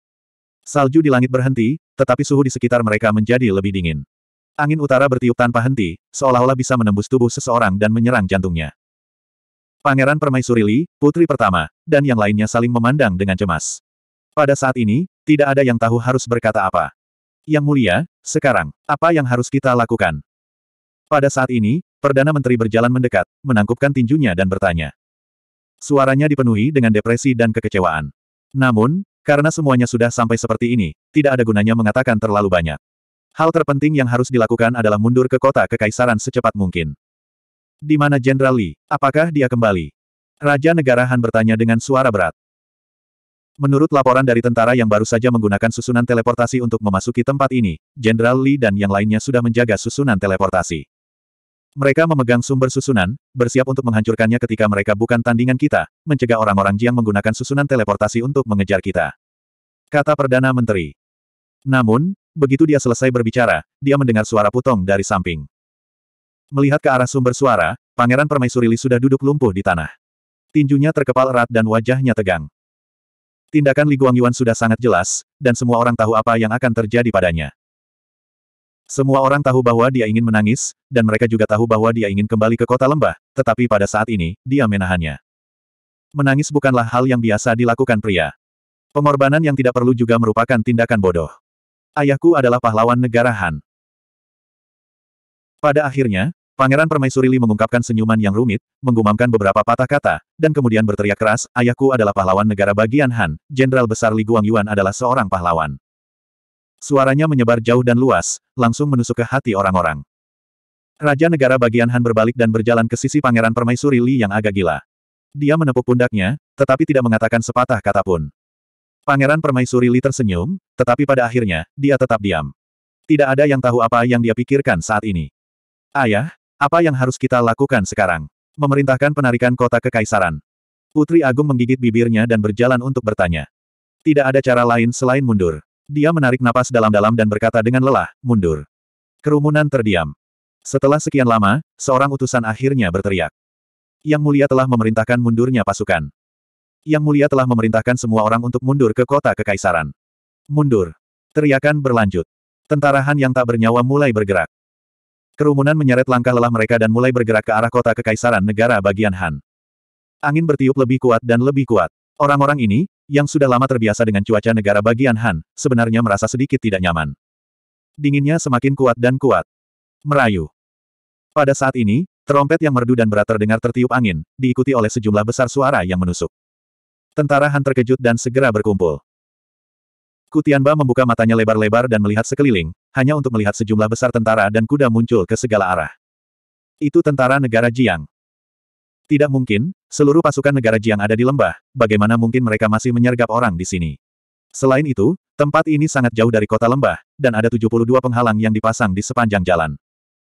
Salju di langit berhenti, tetapi suhu di sekitar mereka menjadi lebih dingin. Angin utara bertiup tanpa henti, seolah-olah bisa menembus tubuh seseorang dan menyerang jantungnya. Pangeran Permaisuri Li, putri pertama, dan yang lainnya saling memandang dengan cemas. Pada saat ini, tidak ada yang tahu harus berkata apa. Yang mulia, sekarang, apa yang harus kita lakukan? Pada saat ini, Perdana Menteri berjalan mendekat, menangkupkan tinjunya dan bertanya. Suaranya dipenuhi dengan depresi dan kekecewaan. Namun, karena semuanya sudah sampai seperti ini, tidak ada gunanya mengatakan terlalu banyak. Hal terpenting yang harus dilakukan adalah mundur ke kota kekaisaran secepat mungkin. Di mana Jenderal Li? Apakah dia kembali? Raja Negara Han bertanya dengan suara berat. Menurut laporan dari tentara yang baru saja menggunakan susunan teleportasi untuk memasuki tempat ini, Jenderal Li dan yang lainnya sudah menjaga susunan teleportasi. Mereka memegang sumber susunan, bersiap untuk menghancurkannya ketika mereka bukan tandingan kita, mencegah orang-orang Jiang menggunakan susunan teleportasi untuk mengejar kita. Kata Perdana Menteri. Namun, begitu dia selesai berbicara, dia mendengar suara putong dari samping. Melihat ke arah sumber suara, Pangeran Permaisuri Li sudah duduk lumpuh di tanah. Tinjunya terkepal erat dan wajahnya tegang. Tindakan Li Guangyuan sudah sangat jelas, dan semua orang tahu apa yang akan terjadi padanya. Semua orang tahu bahwa dia ingin menangis, dan mereka juga tahu bahwa dia ingin kembali ke kota lembah, tetapi pada saat ini, dia menahannya. Menangis bukanlah hal yang biasa dilakukan pria. Pengorbanan yang tidak perlu juga merupakan tindakan bodoh. Ayahku adalah pahlawan negara Han. Pada akhirnya, Pangeran Permaisuri Li mengungkapkan senyuman yang rumit, menggumamkan beberapa patah kata, dan kemudian berteriak keras, ayahku adalah pahlawan negara bagian Han, Jenderal Besar Li Guangyuan adalah seorang pahlawan. Suaranya menyebar jauh dan luas, langsung menusuk ke hati orang-orang. Raja negara bagian Han berbalik dan berjalan ke sisi Pangeran Permaisuri Li yang agak gila. Dia menepuk pundaknya, tetapi tidak mengatakan sepatah kata pun. Pangeran Permaisuri Li tersenyum, tetapi pada akhirnya, dia tetap diam. Tidak ada yang tahu apa yang dia pikirkan saat ini. Ayah, apa yang harus kita lakukan sekarang? Memerintahkan penarikan kota ke Kaisaran. Putri Agung menggigit bibirnya dan berjalan untuk bertanya. Tidak ada cara lain selain mundur. Dia menarik napas dalam-dalam dan berkata dengan lelah, mundur. Kerumunan terdiam. Setelah sekian lama, seorang utusan akhirnya berteriak. Yang mulia telah memerintahkan mundurnya pasukan. Yang mulia telah memerintahkan semua orang untuk mundur ke kota kekaisaran. Mundur. Teriakan berlanjut. Tentara Han yang tak bernyawa mulai bergerak. Kerumunan menyeret langkah lelah mereka dan mulai bergerak ke arah kota kekaisaran negara bagian Han. Angin bertiup lebih kuat dan lebih kuat. Orang-orang ini, yang sudah lama terbiasa dengan cuaca negara bagian Han, sebenarnya merasa sedikit tidak nyaman. Dinginnya semakin kuat dan kuat. Merayu. Pada saat ini, trompet yang merdu dan berat terdengar tertiup angin, diikuti oleh sejumlah besar suara yang menusuk. Tentara Han terkejut dan segera berkumpul. Kutianba membuka matanya lebar-lebar dan melihat sekeliling, hanya untuk melihat sejumlah besar tentara dan kuda muncul ke segala arah. Itu tentara negara Jiang. Tidak mungkin, seluruh pasukan negara Jiang ada di lembah, bagaimana mungkin mereka masih menyergap orang di sini? Selain itu, tempat ini sangat jauh dari kota lembah, dan ada 72 penghalang yang dipasang di sepanjang jalan.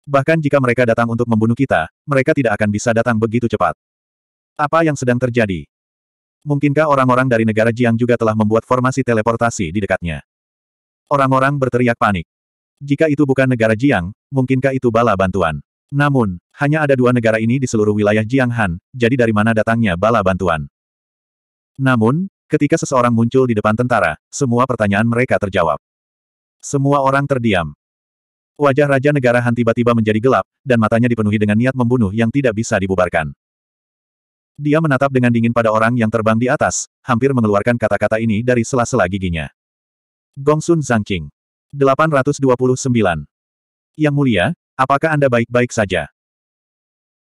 Bahkan jika mereka datang untuk membunuh kita, mereka tidak akan bisa datang begitu cepat. Apa yang sedang terjadi? Mungkinkah orang-orang dari negara Jiang juga telah membuat formasi teleportasi di dekatnya? Orang-orang berteriak panik. Jika itu bukan negara Jiang, mungkinkah itu bala bantuan? Namun, hanya ada dua negara ini di seluruh wilayah Jianghan, jadi dari mana datangnya bala bantuan. Namun, ketika seseorang muncul di depan tentara, semua pertanyaan mereka terjawab. Semua orang terdiam. Wajah Raja Negara Han tiba-tiba menjadi gelap, dan matanya dipenuhi dengan niat membunuh yang tidak bisa dibubarkan. Dia menatap dengan dingin pada orang yang terbang di atas, hampir mengeluarkan kata-kata ini dari sela-sela giginya. Gongsun Zhangqing. 829. Yang mulia, Apakah Anda baik-baik saja?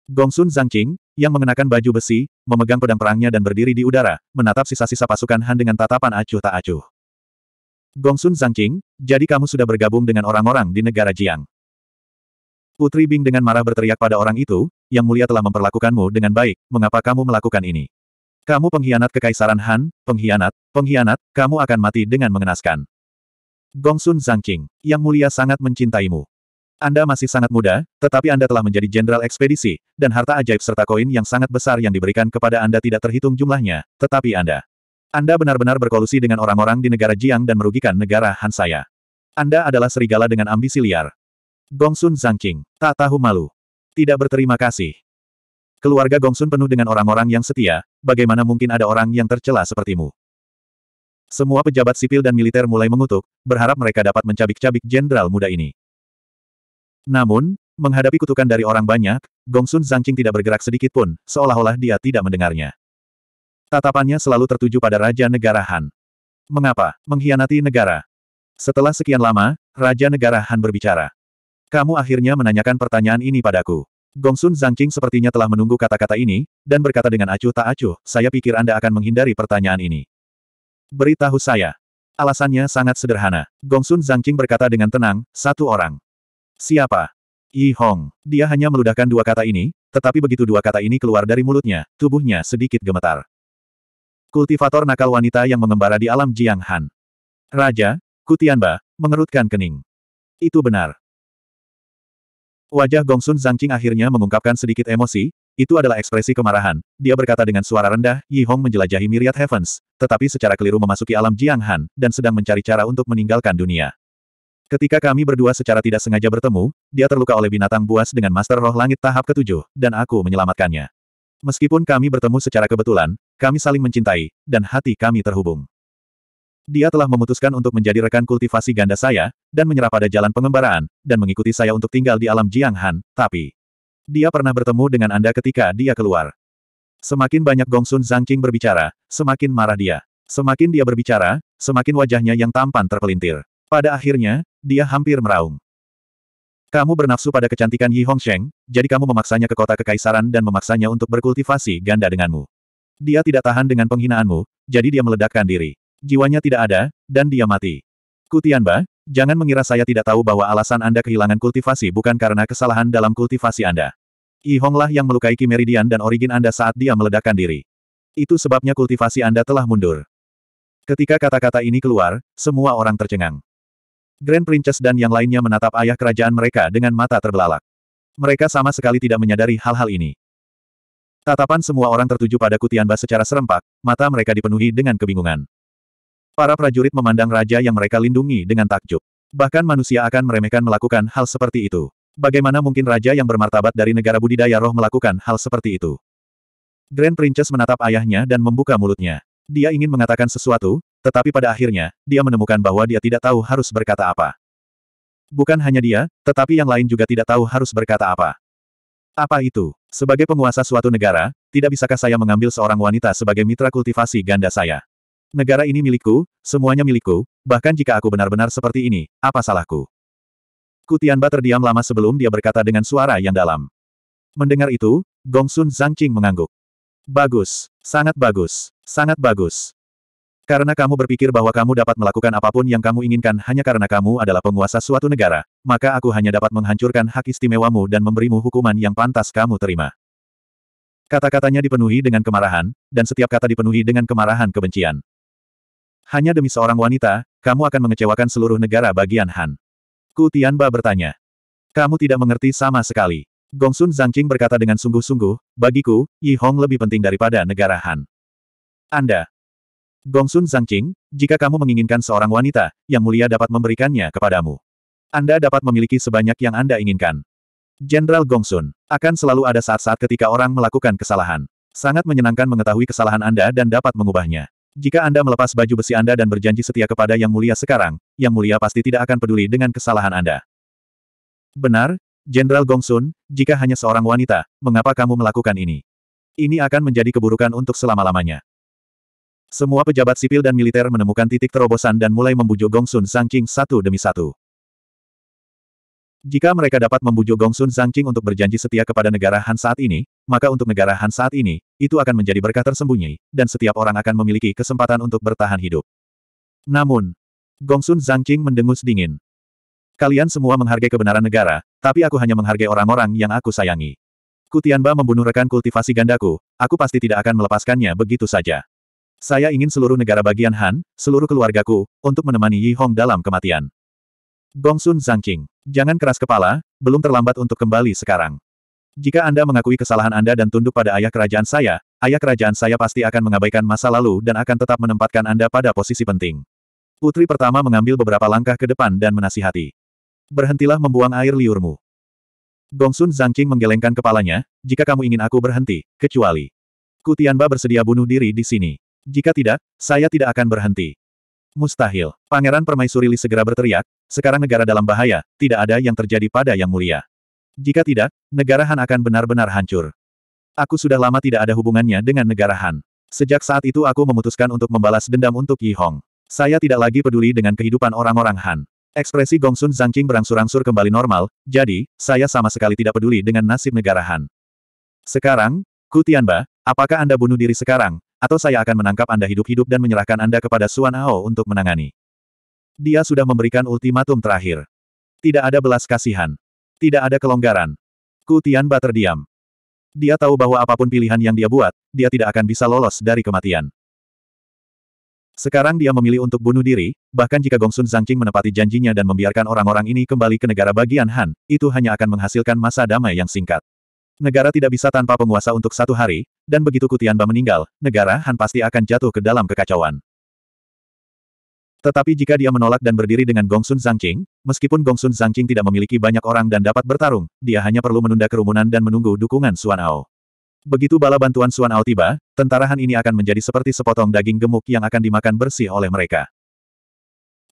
Gongsun Zhangqing, yang mengenakan baju besi, memegang pedang perangnya dan berdiri di udara, menatap sisa-sisa pasukan Han dengan tatapan acuh tak acuh. Gongsun Zhangqing, jadi kamu sudah bergabung dengan orang-orang di negara Jiang. Putri Bing dengan marah berteriak pada orang itu, yang mulia telah memperlakukanmu dengan baik, mengapa kamu melakukan ini? Kamu pengkhianat kekaisaran Han, pengkhianat, pengkhianat, kamu akan mati dengan mengenaskan. Gongsun Zhangqing, yang mulia sangat mencintaimu. Anda masih sangat muda, tetapi Anda telah menjadi jenderal ekspedisi, dan harta ajaib serta koin yang sangat besar yang diberikan kepada Anda tidak terhitung jumlahnya, tetapi Anda. Anda benar-benar berkolusi dengan orang-orang di negara Jiang dan merugikan negara Han saya. Anda adalah serigala dengan ambisi liar. Gongsun Zhangqing, tak tahu malu. Tidak berterima kasih. Keluarga Gongsun penuh dengan orang-orang yang setia, bagaimana mungkin ada orang yang tercela sepertimu? Semua pejabat sipil dan militer mulai mengutuk, berharap mereka dapat mencabik-cabik jenderal muda ini. Namun, menghadapi kutukan dari orang banyak, Gongsun Zhangqing tidak bergerak sedikit pun, seolah-olah dia tidak mendengarnya. Tatapannya selalu tertuju pada Raja Negara Han. Mengapa? Mengkhianati negara. Setelah sekian lama, Raja Negara Han berbicara. Kamu akhirnya menanyakan pertanyaan ini padaku. Gongsun Zhangqing sepertinya telah menunggu kata-kata ini, dan berkata dengan acuh tak acuh, saya pikir Anda akan menghindari pertanyaan ini. Beritahu saya. Alasannya sangat sederhana. Gongsun Zhangqing berkata dengan tenang, satu orang. Siapa? Yi Hong. Dia hanya meludahkan dua kata ini, tetapi begitu dua kata ini keluar dari mulutnya, tubuhnya sedikit gemetar. Kultivator nakal wanita yang mengembara di alam Jiang Han. Raja, Kutianba, mengerutkan kening. Itu benar. Wajah Gongsun Zhangqing akhirnya mengungkapkan sedikit emosi, itu adalah ekspresi kemarahan. Dia berkata dengan suara rendah, Yi Hong menjelajahi Myriad Heavens, tetapi secara keliru memasuki alam Jiang Han, dan sedang mencari cara untuk meninggalkan dunia. Ketika kami berdua secara tidak sengaja bertemu, dia terluka oleh binatang buas dengan Master Roh Langit tahap ketujuh, dan aku menyelamatkannya. Meskipun kami bertemu secara kebetulan, kami saling mencintai, dan hati kami terhubung. Dia telah memutuskan untuk menjadi rekan kultivasi ganda saya, dan menyerah pada jalan pengembaraan, dan mengikuti saya untuk tinggal di alam Jiang Han, tapi... Dia pernah bertemu dengan Anda ketika dia keluar. Semakin banyak Gongsun Zhangqing berbicara, semakin marah dia. Semakin dia berbicara, semakin wajahnya yang tampan terpelintir. Pada akhirnya, dia hampir meraung. Kamu bernafsu pada kecantikan Yi Hongsheng, jadi kamu memaksanya ke kota kekaisaran dan memaksanya untuk berkultivasi ganda denganmu. Dia tidak tahan dengan penghinaanmu, jadi dia meledakkan diri. Jiwanya tidak ada, dan dia mati. Kutianba, jangan mengira saya tidak tahu bahwa alasan Anda kehilangan kultivasi bukan karena kesalahan dalam kultivasi Anda. Yi Honglah yang melukai Kimeridian dan origin Anda saat dia meledakkan diri. Itu sebabnya kultivasi Anda telah mundur. Ketika kata-kata ini keluar, semua orang tercengang. Grand Princess dan yang lainnya menatap ayah kerajaan mereka dengan mata terbelalak. Mereka sama sekali tidak menyadari hal-hal ini. Tatapan semua orang tertuju pada Kutianba secara serempak, mata mereka dipenuhi dengan kebingungan. Para prajurit memandang raja yang mereka lindungi dengan takjub. Bahkan manusia akan meremehkan melakukan hal seperti itu. Bagaimana mungkin raja yang bermartabat dari negara budidaya roh melakukan hal seperti itu? Grand Princess menatap ayahnya dan membuka mulutnya. Dia ingin mengatakan sesuatu, tetapi pada akhirnya, dia menemukan bahwa dia tidak tahu harus berkata apa. Bukan hanya dia, tetapi yang lain juga tidak tahu harus berkata apa. Apa itu? Sebagai penguasa suatu negara, tidak bisakah saya mengambil seorang wanita sebagai mitra kultivasi ganda saya? Negara ini milikku, semuanya milikku, bahkan jika aku benar-benar seperti ini, apa salahku? Kutianba terdiam lama sebelum dia berkata dengan suara yang dalam. Mendengar itu, Gongsun Zhangqing mengangguk. Bagus. Sangat bagus. Sangat bagus. Karena kamu berpikir bahwa kamu dapat melakukan apapun yang kamu inginkan hanya karena kamu adalah penguasa suatu negara, maka aku hanya dapat menghancurkan hak istimewamu dan memberimu hukuman yang pantas kamu terima. Kata-katanya dipenuhi dengan kemarahan, dan setiap kata dipenuhi dengan kemarahan kebencian. Hanya demi seorang wanita, kamu akan mengecewakan seluruh negara bagian Han. Ku Tianba bertanya. Kamu tidak mengerti sama sekali. Gongsun Zhangqing berkata dengan sungguh-sungguh, bagiku, Yi Hong lebih penting daripada negara Han. Anda. Gongsun Zhangqing, jika kamu menginginkan seorang wanita, yang mulia dapat memberikannya kepadamu. Anda dapat memiliki sebanyak yang Anda inginkan. Jenderal Gongsun, akan selalu ada saat-saat ketika orang melakukan kesalahan. Sangat menyenangkan mengetahui kesalahan Anda dan dapat mengubahnya. Jika Anda melepas baju besi Anda dan berjanji setia kepada Yang Mulia sekarang, Yang Mulia pasti tidak akan peduli dengan kesalahan Anda. Benar, Jenderal Gongsun, jika hanya seorang wanita, mengapa kamu melakukan ini? Ini akan menjadi keburukan untuk selama-lamanya. Semua pejabat sipil dan militer menemukan titik terobosan dan mulai membujuk Gongsun Zhangqing satu demi satu. Jika mereka dapat membujuk Gongsun Zhangqing untuk berjanji setia kepada negara Han saat ini, maka untuk negara Han saat ini, itu akan menjadi berkah tersembunyi, dan setiap orang akan memiliki kesempatan untuk bertahan hidup. Namun, Gongsun Zhangqing mendengus dingin. Kalian semua menghargai kebenaran negara, tapi aku hanya menghargai orang-orang yang aku sayangi. Kutianba membunuh rekan kultivasi gandaku, aku pasti tidak akan melepaskannya begitu saja. Saya ingin seluruh negara bagian Han, seluruh keluargaku, untuk menemani Yi Hong dalam kematian. Gongsun Zhangqing, Jangan keras kepala, belum terlambat untuk kembali sekarang. Jika Anda mengakui kesalahan Anda dan tunduk pada ayah kerajaan saya, ayah kerajaan saya pasti akan mengabaikan masa lalu dan akan tetap menempatkan Anda pada posisi penting. Putri pertama mengambil beberapa langkah ke depan dan menasihati. Berhentilah membuang air liurmu. Gongsun Zangqing menggelengkan kepalanya, jika kamu ingin aku berhenti, kecuali. Kutianba bersedia bunuh diri di sini. Jika tidak, saya tidak akan berhenti. Mustahil. Pangeran Permaisuri Li segera berteriak, sekarang negara dalam bahaya, tidak ada yang terjadi pada yang mulia. Jika tidak, negara Han akan benar-benar hancur. Aku sudah lama tidak ada hubungannya dengan negara Han. Sejak saat itu aku memutuskan untuk membalas dendam untuk Yi Hong. Saya tidak lagi peduli dengan kehidupan orang-orang Han. Ekspresi Gongsun Zhangqing berangsur-angsur kembali normal, jadi, saya sama sekali tidak peduli dengan nasib negara Han. Sekarang, Kutianba, apakah Anda bunuh diri sekarang, atau saya akan menangkap Anda hidup-hidup dan menyerahkan Anda kepada Suan Hao untuk menangani? Dia sudah memberikan ultimatum terakhir. Tidak ada belas kasihan. Tidak ada kelonggaran. Kutianba terdiam. Dia tahu bahwa apapun pilihan yang dia buat, dia tidak akan bisa lolos dari kematian. Sekarang dia memilih untuk bunuh diri, bahkan jika Gongsun Zhangqing menepati janjinya dan membiarkan orang-orang ini kembali ke negara bagian Han, itu hanya akan menghasilkan masa damai yang singkat. Negara tidak bisa tanpa penguasa untuk satu hari, dan begitu Kutianba meninggal, negara Han pasti akan jatuh ke dalam kekacauan. Tetapi jika dia menolak dan berdiri dengan Gongsun Zhangqing, meskipun Gongsun Zhangqing tidak memiliki banyak orang dan dapat bertarung, dia hanya perlu menunda kerumunan dan menunggu dukungan Suan Ao. Begitu bala bantuan Suan Ao tiba, tentara Han ini akan menjadi seperti sepotong daging gemuk yang akan dimakan bersih oleh mereka.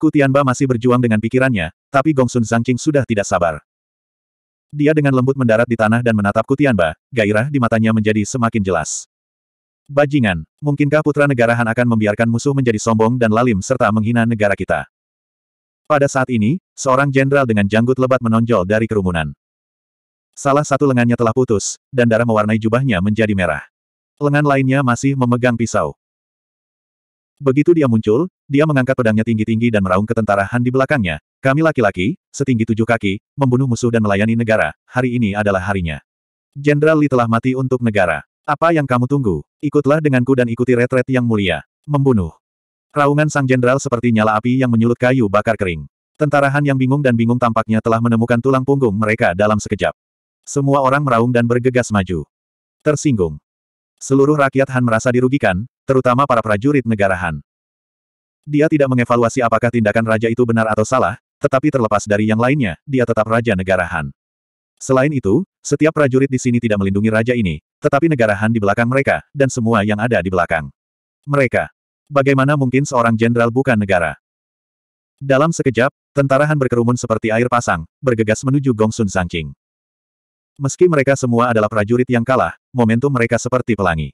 Kutianba masih berjuang dengan pikirannya, tapi Gongsun Zhangqing sudah tidak sabar. Dia dengan lembut mendarat di tanah dan menatap Kutianba, gairah di matanya menjadi semakin jelas. Bajingan, mungkinkah putra negara Han akan membiarkan musuh menjadi sombong dan lalim serta menghina negara kita? Pada saat ini, seorang jenderal dengan janggut lebat menonjol dari kerumunan. Salah satu lengannya telah putus, dan darah mewarnai jubahnya menjadi merah. Lengan lainnya masih memegang pisau. Begitu dia muncul, dia mengangkat pedangnya tinggi-tinggi dan meraung ke tentara Han di belakangnya. Kami laki-laki, setinggi tujuh kaki, membunuh musuh dan melayani negara, hari ini adalah harinya. Jenderal Li telah mati untuk negara. Apa yang kamu tunggu? Ikutlah denganku dan ikuti retret yang mulia. Membunuh. Raungan sang jenderal seperti nyala api yang menyulut kayu bakar kering. Tentara Han yang bingung dan bingung tampaknya telah menemukan tulang punggung mereka dalam sekejap. Semua orang meraung dan bergegas maju. Tersinggung. Seluruh rakyat Han merasa dirugikan, terutama para prajurit negara Han. Dia tidak mengevaluasi apakah tindakan raja itu benar atau salah, tetapi terlepas dari yang lainnya, dia tetap raja negara Han. Selain itu, setiap prajurit di sini tidak melindungi raja ini, tetapi negara Han di belakang mereka, dan semua yang ada di belakang. Mereka. Bagaimana mungkin seorang jenderal bukan negara? Dalam sekejap, tentara Han berkerumun seperti air pasang, bergegas menuju Gongsun Sangqing. Meski mereka semua adalah prajurit yang kalah, momentum mereka seperti pelangi.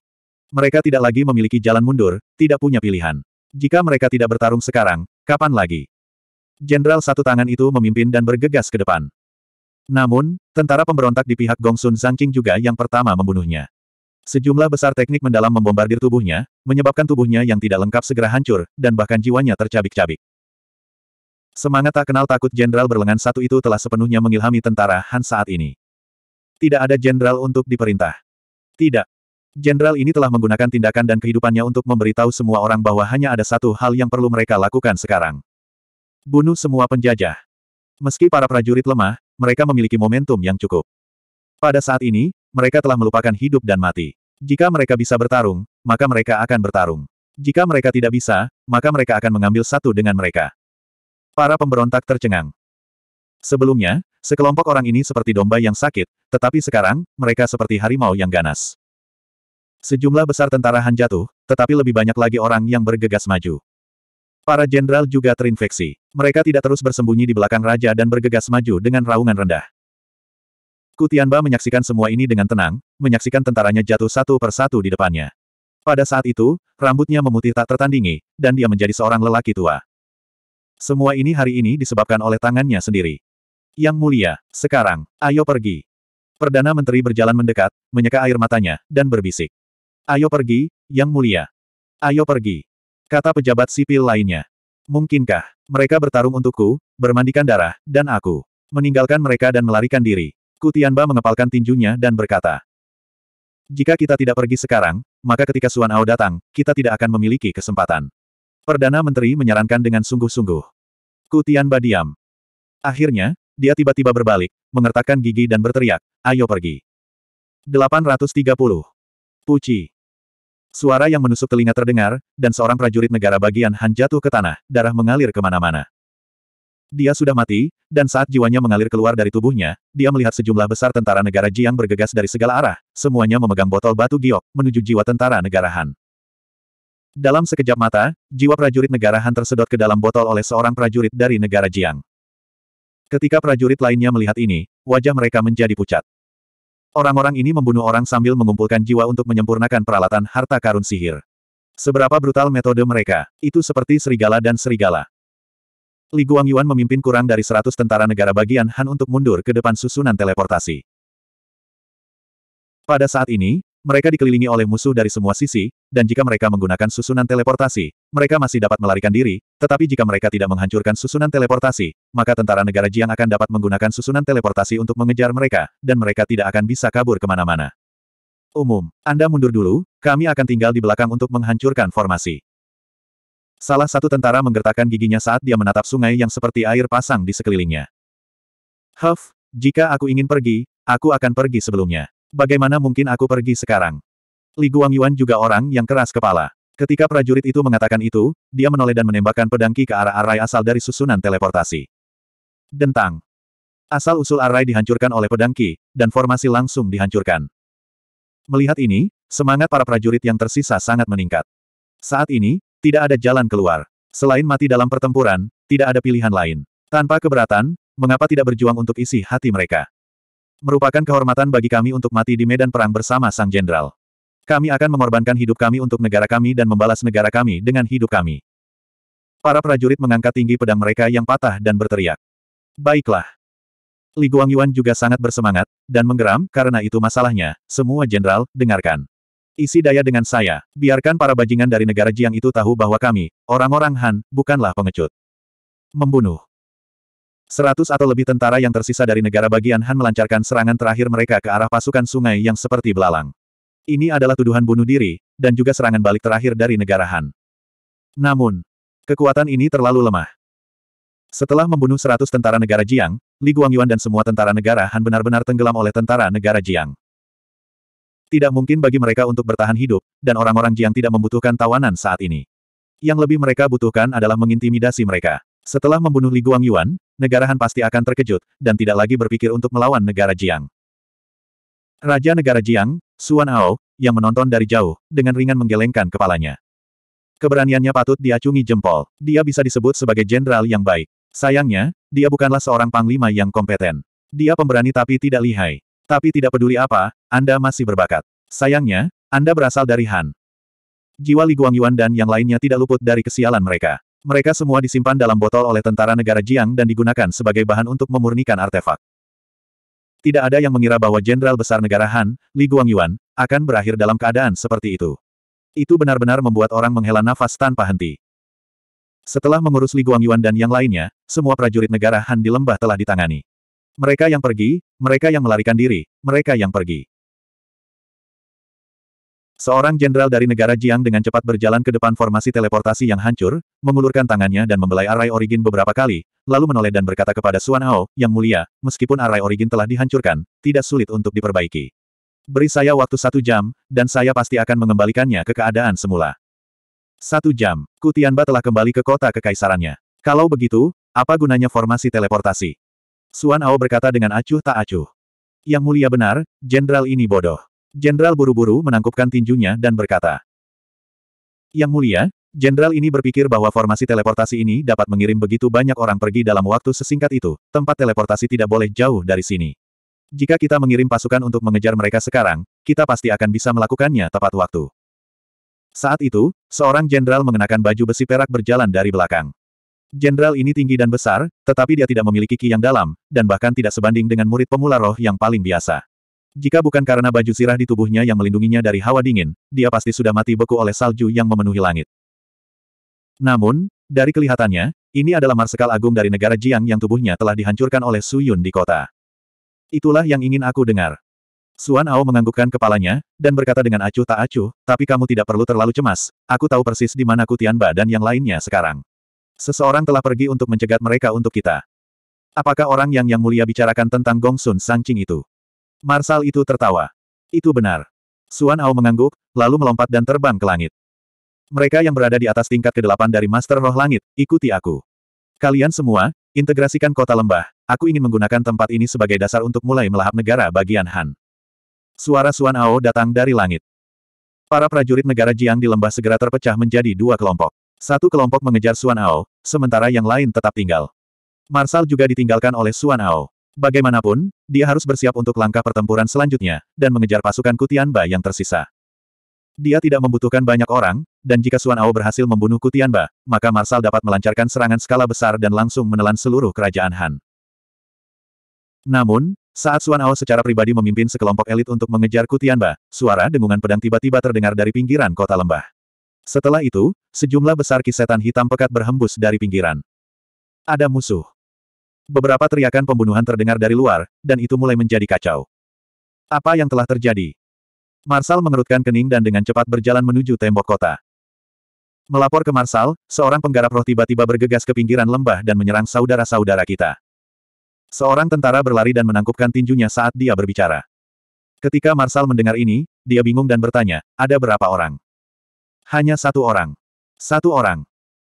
Mereka tidak lagi memiliki jalan mundur, tidak punya pilihan. Jika mereka tidak bertarung sekarang, kapan lagi? Jenderal satu tangan itu memimpin dan bergegas ke depan. Namun, tentara pemberontak di pihak Gongsun Zhangqing juga yang pertama membunuhnya. Sejumlah besar teknik mendalam membombardir tubuhnya, menyebabkan tubuhnya yang tidak lengkap segera hancur, dan bahkan jiwanya tercabik-cabik. Semangat tak kenal takut jenderal berlengan satu itu telah sepenuhnya mengilhami tentara Han saat ini. Tidak ada jenderal untuk diperintah. Tidak. Jenderal ini telah menggunakan tindakan dan kehidupannya untuk memberitahu semua orang bahwa hanya ada satu hal yang perlu mereka lakukan sekarang. Bunuh semua penjajah. Meski para prajurit lemah, mereka memiliki momentum yang cukup. Pada saat ini, mereka telah melupakan hidup dan mati. Jika mereka bisa bertarung, maka mereka akan bertarung. Jika mereka tidak bisa, maka mereka akan mengambil satu dengan mereka. Para pemberontak tercengang. Sebelumnya, Sekelompok orang ini seperti domba yang sakit, tetapi sekarang, mereka seperti harimau yang ganas. Sejumlah besar tentara Han jatuh, tetapi lebih banyak lagi orang yang bergegas maju. Para jenderal juga terinfeksi. Mereka tidak terus bersembunyi di belakang raja dan bergegas maju dengan raungan rendah. Kutianba menyaksikan semua ini dengan tenang, menyaksikan tentaranya jatuh satu persatu di depannya. Pada saat itu, rambutnya memutih tak tertandingi, dan dia menjadi seorang lelaki tua. Semua ini hari ini disebabkan oleh tangannya sendiri. Yang mulia, sekarang, ayo pergi. Perdana Menteri berjalan mendekat, menyeka air matanya, dan berbisik. Ayo pergi, Yang mulia. Ayo pergi. Kata pejabat sipil lainnya. Mungkinkah, mereka bertarung untukku, bermandikan darah, dan aku. Meninggalkan mereka dan melarikan diri. Kutianba mengepalkan tinjunya dan berkata. Jika kita tidak pergi sekarang, maka ketika Suan Ao datang, kita tidak akan memiliki kesempatan. Perdana Menteri menyarankan dengan sungguh-sungguh. Kutianba diam. Akhirnya, dia tiba-tiba berbalik, mengertakkan gigi dan berteriak, ayo pergi. 830. Puci. Suara yang menusuk telinga terdengar, dan seorang prajurit negara bagian Han jatuh ke tanah, darah mengalir kemana-mana. Dia sudah mati, dan saat jiwanya mengalir keluar dari tubuhnya, dia melihat sejumlah besar tentara negara Jiang bergegas dari segala arah, semuanya memegang botol batu giok, menuju jiwa tentara negara Han. Dalam sekejap mata, jiwa prajurit negara Han tersedot ke dalam botol oleh seorang prajurit dari negara Jiang. Ketika prajurit lainnya melihat ini, wajah mereka menjadi pucat. Orang-orang ini membunuh orang sambil mengumpulkan jiwa untuk menyempurnakan peralatan harta karun sihir. Seberapa brutal metode mereka, itu seperti serigala dan serigala. Li Guangyuan memimpin kurang dari seratus tentara negara bagian Han untuk mundur ke depan susunan teleportasi. Pada saat ini, mereka dikelilingi oleh musuh dari semua sisi, dan jika mereka menggunakan susunan teleportasi, mereka masih dapat melarikan diri, tetapi jika mereka tidak menghancurkan susunan teleportasi, maka tentara negara Jiang akan dapat menggunakan susunan teleportasi untuk mengejar mereka, dan mereka tidak akan bisa kabur kemana-mana. Umum, Anda mundur dulu, kami akan tinggal di belakang untuk menghancurkan formasi. Salah satu tentara menggertakkan giginya saat dia menatap sungai yang seperti air pasang di sekelilingnya. Huff, jika aku ingin pergi, aku akan pergi sebelumnya. Bagaimana mungkin aku pergi sekarang? Li Guangyuan juga orang yang keras kepala. Ketika prajurit itu mengatakan itu, dia menoleh dan menembakkan pedangki ke arah arai asal dari susunan teleportasi. Dentang. Asal-usul arai dihancurkan oleh pedangki, dan formasi langsung dihancurkan. Melihat ini, semangat para prajurit yang tersisa sangat meningkat. Saat ini, tidak ada jalan keluar. Selain mati dalam pertempuran, tidak ada pilihan lain. Tanpa keberatan, mengapa tidak berjuang untuk isi hati mereka? Merupakan kehormatan bagi kami untuk mati di medan perang bersama sang jenderal. Kami akan mengorbankan hidup kami untuk negara kami dan membalas negara kami dengan hidup kami. Para prajurit mengangkat tinggi pedang mereka yang patah dan berteriak. Baiklah. Li Guangyuan juga sangat bersemangat, dan menggeram, karena itu masalahnya, semua jenderal, dengarkan. Isi daya dengan saya, biarkan para bajingan dari negara Jiang itu tahu bahwa kami, orang-orang Han, bukanlah pengecut. Membunuh. Seratus atau lebih tentara yang tersisa dari negara bagian Han melancarkan serangan terakhir mereka ke arah pasukan sungai yang seperti belalang. Ini adalah tuduhan bunuh diri, dan juga serangan balik terakhir dari negara Han. Namun, kekuatan ini terlalu lemah. Setelah membunuh seratus tentara negara Jiang, Li Guangyuan dan semua tentara negara Han benar-benar tenggelam oleh tentara negara Jiang. Tidak mungkin bagi mereka untuk bertahan hidup, dan orang-orang Jiang tidak membutuhkan tawanan saat ini. Yang lebih mereka butuhkan adalah mengintimidasi mereka. Setelah membunuh Li Guangyuan, negara Han pasti akan terkejut, dan tidak lagi berpikir untuk melawan negara Jiang. Raja negara Jiang, Suan Ao, yang menonton dari jauh, dengan ringan menggelengkan kepalanya. Keberaniannya patut diacungi jempol. Dia bisa disebut sebagai jenderal yang baik. Sayangnya, dia bukanlah seorang panglima yang kompeten. Dia pemberani tapi tidak lihai. Tapi tidak peduli apa, Anda masih berbakat. Sayangnya, Anda berasal dari Han. Jiwa Li Guangyuan dan yang lainnya tidak luput dari kesialan mereka. Mereka semua disimpan dalam botol oleh tentara negara Jiang dan digunakan sebagai bahan untuk memurnikan artefak. Tidak ada yang mengira bahwa Jenderal Besar Negara Han, Li Guangyuan, akan berakhir dalam keadaan seperti itu. Itu benar-benar membuat orang menghela nafas tanpa henti. Setelah mengurus Li Guangyuan dan yang lainnya, semua prajurit negara Han di lembah telah ditangani. Mereka yang pergi, mereka yang melarikan diri, mereka yang pergi. Seorang jenderal dari negara Jiang dengan cepat berjalan ke depan formasi teleportasi yang hancur, mengulurkan tangannya dan membelai arai origin beberapa kali, lalu menoleh dan berkata kepada Suan Ao, yang mulia, meskipun arai origin telah dihancurkan, tidak sulit untuk diperbaiki. Beri saya waktu satu jam, dan saya pasti akan mengembalikannya ke keadaan semula. Satu jam, Kutianba telah kembali ke kota kekaisarannya. Kalau begitu, apa gunanya formasi teleportasi? Suan Ao berkata dengan acuh tak acuh. Yang mulia benar, jenderal ini bodoh. Jenderal buru-buru menangkupkan tinjunya dan berkata. Yang mulia, jenderal ini berpikir bahwa formasi teleportasi ini dapat mengirim begitu banyak orang pergi dalam waktu sesingkat itu, tempat teleportasi tidak boleh jauh dari sini. Jika kita mengirim pasukan untuk mengejar mereka sekarang, kita pasti akan bisa melakukannya tepat waktu. Saat itu, seorang jenderal mengenakan baju besi perak berjalan dari belakang. Jenderal ini tinggi dan besar, tetapi dia tidak memiliki ki yang dalam, dan bahkan tidak sebanding dengan murid pemula roh yang paling biasa. Jika bukan karena baju sirah di tubuhnya yang melindunginya dari hawa dingin, dia pasti sudah mati beku oleh salju yang memenuhi langit. Namun, dari kelihatannya, ini adalah Marsekal Agung dari negara Jiang yang tubuhnya telah dihancurkan oleh Su Yun di kota. Itulah yang ingin aku dengar. Suan Ao menganggukkan kepalanya, dan berkata dengan acuh tak acuh, tapi kamu tidak perlu terlalu cemas, aku tahu persis di mana Kutianba dan yang lainnya sekarang. Seseorang telah pergi untuk mencegat mereka untuk kita. Apakah orang yang Yang Mulia bicarakan tentang Gongsun Sangqing itu? Marsal itu tertawa. Itu benar. Suan Ao mengangguk, lalu melompat dan terbang ke langit. Mereka yang berada di atas tingkat ke-8 dari Master Roh Langit, ikuti aku. Kalian semua, integrasikan kota lembah. Aku ingin menggunakan tempat ini sebagai dasar untuk mulai melahap negara bagian Han. Suara Suan Ao datang dari langit. Para prajurit negara Jiang di lembah segera terpecah menjadi dua kelompok. Satu kelompok mengejar Suan Ao, sementara yang lain tetap tinggal. Marsal juga ditinggalkan oleh Suan Ao. Bagaimanapun, dia harus bersiap untuk langkah pertempuran selanjutnya, dan mengejar pasukan Kutianba yang tersisa. Dia tidak membutuhkan banyak orang, dan jika Suan Ao berhasil membunuh Kutianba, maka Marsal dapat melancarkan serangan skala besar dan langsung menelan seluruh kerajaan Han. Namun, saat Suan Ao secara pribadi memimpin sekelompok elit untuk mengejar Kutianba, suara dengungan pedang tiba-tiba terdengar dari pinggiran kota lembah. Setelah itu, sejumlah besar kisetan hitam pekat berhembus dari pinggiran. Ada musuh. Beberapa teriakan pembunuhan terdengar dari luar, dan itu mulai menjadi kacau. Apa yang telah terjadi? Marsal mengerutkan kening dan dengan cepat berjalan menuju tembok kota. Melapor ke Marsal, seorang penggarap roh tiba-tiba bergegas ke pinggiran lembah dan menyerang saudara-saudara kita. Seorang tentara berlari dan menangkupkan tinjunya saat dia berbicara. Ketika Marsal mendengar ini, dia bingung dan bertanya, ada berapa orang? Hanya satu orang. Satu orang.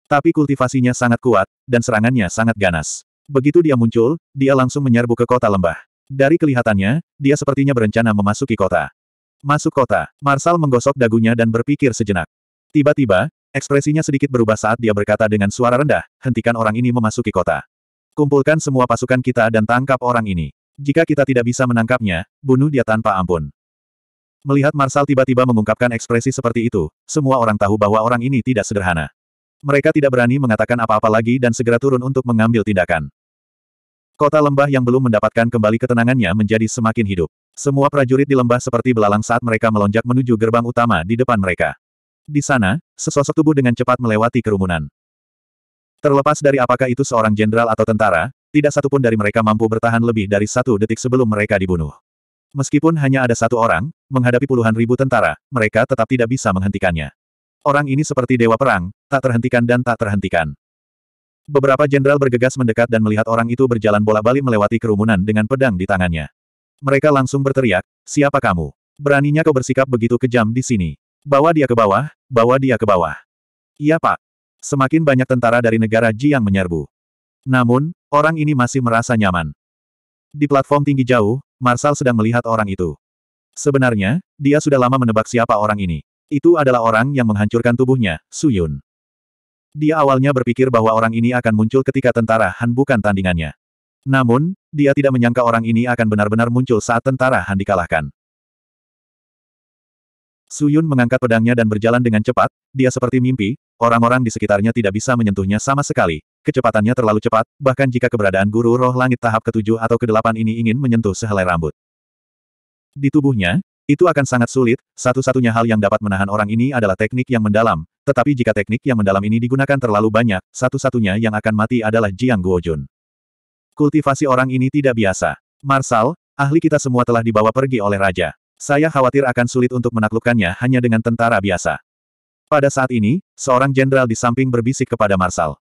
Tapi kultivasinya sangat kuat, dan serangannya sangat ganas. Begitu dia muncul, dia langsung menyerbu ke kota lembah. Dari kelihatannya, dia sepertinya berencana memasuki kota. Masuk kota, Marsal menggosok dagunya dan berpikir sejenak. Tiba-tiba, ekspresinya sedikit berubah saat dia berkata dengan suara rendah, hentikan orang ini memasuki kota. Kumpulkan semua pasukan kita dan tangkap orang ini. Jika kita tidak bisa menangkapnya, bunuh dia tanpa ampun. Melihat Marsal tiba-tiba mengungkapkan ekspresi seperti itu, semua orang tahu bahwa orang ini tidak sederhana. Mereka tidak berani mengatakan apa-apa lagi dan segera turun untuk mengambil tindakan. Kota lembah yang belum mendapatkan kembali ketenangannya menjadi semakin hidup. Semua prajurit di lembah seperti belalang saat mereka melonjak menuju gerbang utama di depan mereka. Di sana, sesosok tubuh dengan cepat melewati kerumunan. Terlepas dari apakah itu seorang jenderal atau tentara, tidak satupun dari mereka mampu bertahan lebih dari satu detik sebelum mereka dibunuh. Meskipun hanya ada satu orang, menghadapi puluhan ribu tentara, mereka tetap tidak bisa menghentikannya. Orang ini seperti dewa perang, tak terhentikan dan tak terhentikan. Beberapa jenderal bergegas mendekat dan melihat orang itu berjalan bola-bali melewati kerumunan dengan pedang di tangannya. Mereka langsung berteriak, siapa kamu? Beraninya kau bersikap begitu kejam di sini. Bawa dia ke bawah, bawa dia ke bawah. Iya pak. Semakin banyak tentara dari negara Ji yang menyerbu. Namun, orang ini masih merasa nyaman. Di platform tinggi jauh, Marsal sedang melihat orang itu. Sebenarnya, dia sudah lama menebak siapa orang ini. Itu adalah orang yang menghancurkan tubuhnya, Su Yun. Dia awalnya berpikir bahwa orang ini akan muncul ketika tentara Han bukan tandingannya. Namun, dia tidak menyangka orang ini akan benar-benar muncul saat tentara Han dikalahkan. Su Yun mengangkat pedangnya dan berjalan dengan cepat, dia seperti mimpi, orang-orang di sekitarnya tidak bisa menyentuhnya sama sekali, kecepatannya terlalu cepat, bahkan jika keberadaan guru roh langit tahap ketujuh atau kedelapan ini ingin menyentuh sehelai rambut. Di tubuhnya, itu akan sangat sulit, satu-satunya hal yang dapat menahan orang ini adalah teknik yang mendalam, tetapi jika teknik yang mendalam ini digunakan terlalu banyak, satu-satunya yang akan mati adalah Jiang Guojun. Kultivasi orang ini tidak biasa. Marsal, ahli kita semua telah dibawa pergi oleh raja. Saya khawatir akan sulit untuk menaklukkannya hanya dengan tentara biasa. Pada saat ini, seorang jenderal di samping berbisik kepada Marsal.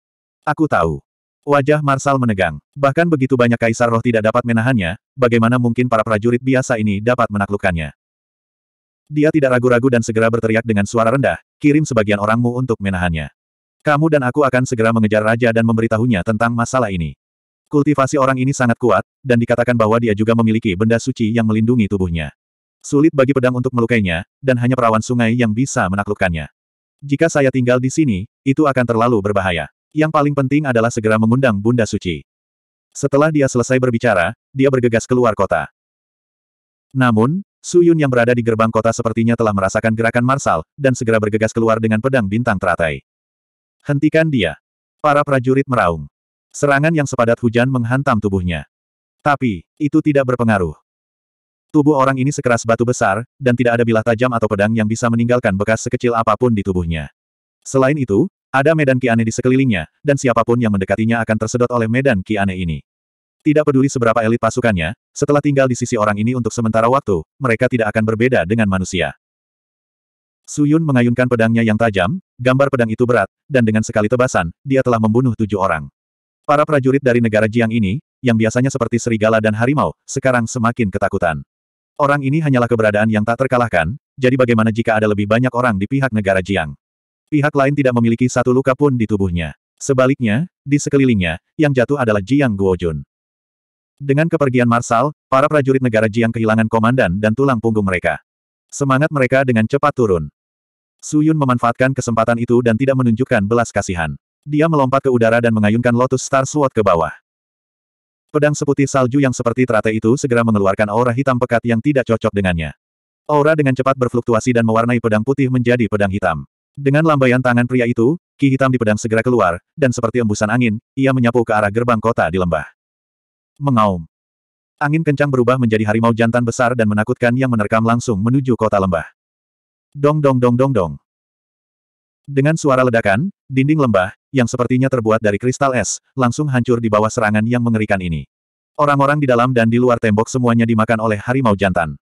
Aku tahu. Wajah Marsal menegang. Bahkan begitu banyak kaisar roh tidak dapat menahannya, bagaimana mungkin para prajurit biasa ini dapat menaklukkannya. Dia tidak ragu-ragu dan segera berteriak dengan suara rendah, kirim sebagian orangmu untuk menahannya. Kamu dan aku akan segera mengejar raja dan memberitahunya tentang masalah ini. Kultivasi orang ini sangat kuat, dan dikatakan bahwa dia juga memiliki benda suci yang melindungi tubuhnya. Sulit bagi pedang untuk melukainya, dan hanya perawan sungai yang bisa menaklukkannya. Jika saya tinggal di sini, itu akan terlalu berbahaya. Yang paling penting adalah segera mengundang Bunda Suci. Setelah dia selesai berbicara, dia bergegas keluar kota. Namun, Su Yun yang berada di gerbang kota sepertinya telah merasakan gerakan Marsal, dan segera bergegas keluar dengan pedang bintang teratai. Hentikan dia. Para prajurit meraung. Serangan yang sepadat hujan menghantam tubuhnya. Tapi, itu tidak berpengaruh. Tubuh orang ini sekeras batu besar, dan tidak ada bilah tajam atau pedang yang bisa meninggalkan bekas sekecil apapun di tubuhnya. Selain itu, ada medan ki aneh di sekelilingnya, dan siapapun yang mendekatinya akan tersedot oleh medan ki aneh ini. Tidak peduli seberapa elit pasukannya, setelah tinggal di sisi orang ini untuk sementara waktu, mereka tidak akan berbeda dengan manusia. Suyun mengayunkan pedangnya yang tajam, gambar pedang itu berat, dan dengan sekali tebasan, dia telah membunuh tujuh orang. Para prajurit dari negara Jiang ini, yang biasanya seperti serigala dan harimau, sekarang semakin ketakutan. Orang ini hanyalah keberadaan yang tak terkalahkan, jadi bagaimana jika ada lebih banyak orang di pihak negara Jiang? Pihak lain tidak memiliki satu luka pun di tubuhnya. Sebaliknya, di sekelilingnya, yang jatuh adalah Jiang Guojun. Dengan kepergian Marsal, para prajurit negara Jiang kehilangan komandan dan tulang punggung mereka. Semangat mereka dengan cepat turun. Su Yun memanfaatkan kesempatan itu dan tidak menunjukkan belas kasihan. Dia melompat ke udara dan mengayunkan Lotus Star Sword ke bawah. Pedang seputih salju yang seperti teratai itu segera mengeluarkan aura hitam pekat yang tidak cocok dengannya. Aura dengan cepat berfluktuasi dan mewarnai pedang putih menjadi pedang hitam. Dengan lambaian tangan pria itu, ki hitam di pedang segera keluar, dan seperti embusan angin, ia menyapu ke arah gerbang kota di lembah. Mengaum. Angin kencang berubah menjadi harimau jantan besar dan menakutkan yang menerkam langsung menuju kota lembah. Dong dong dong dong dong. Dengan suara ledakan, dinding lembah, yang sepertinya terbuat dari kristal es, langsung hancur di bawah serangan yang mengerikan ini. Orang-orang di dalam dan di luar tembok semuanya dimakan oleh harimau jantan.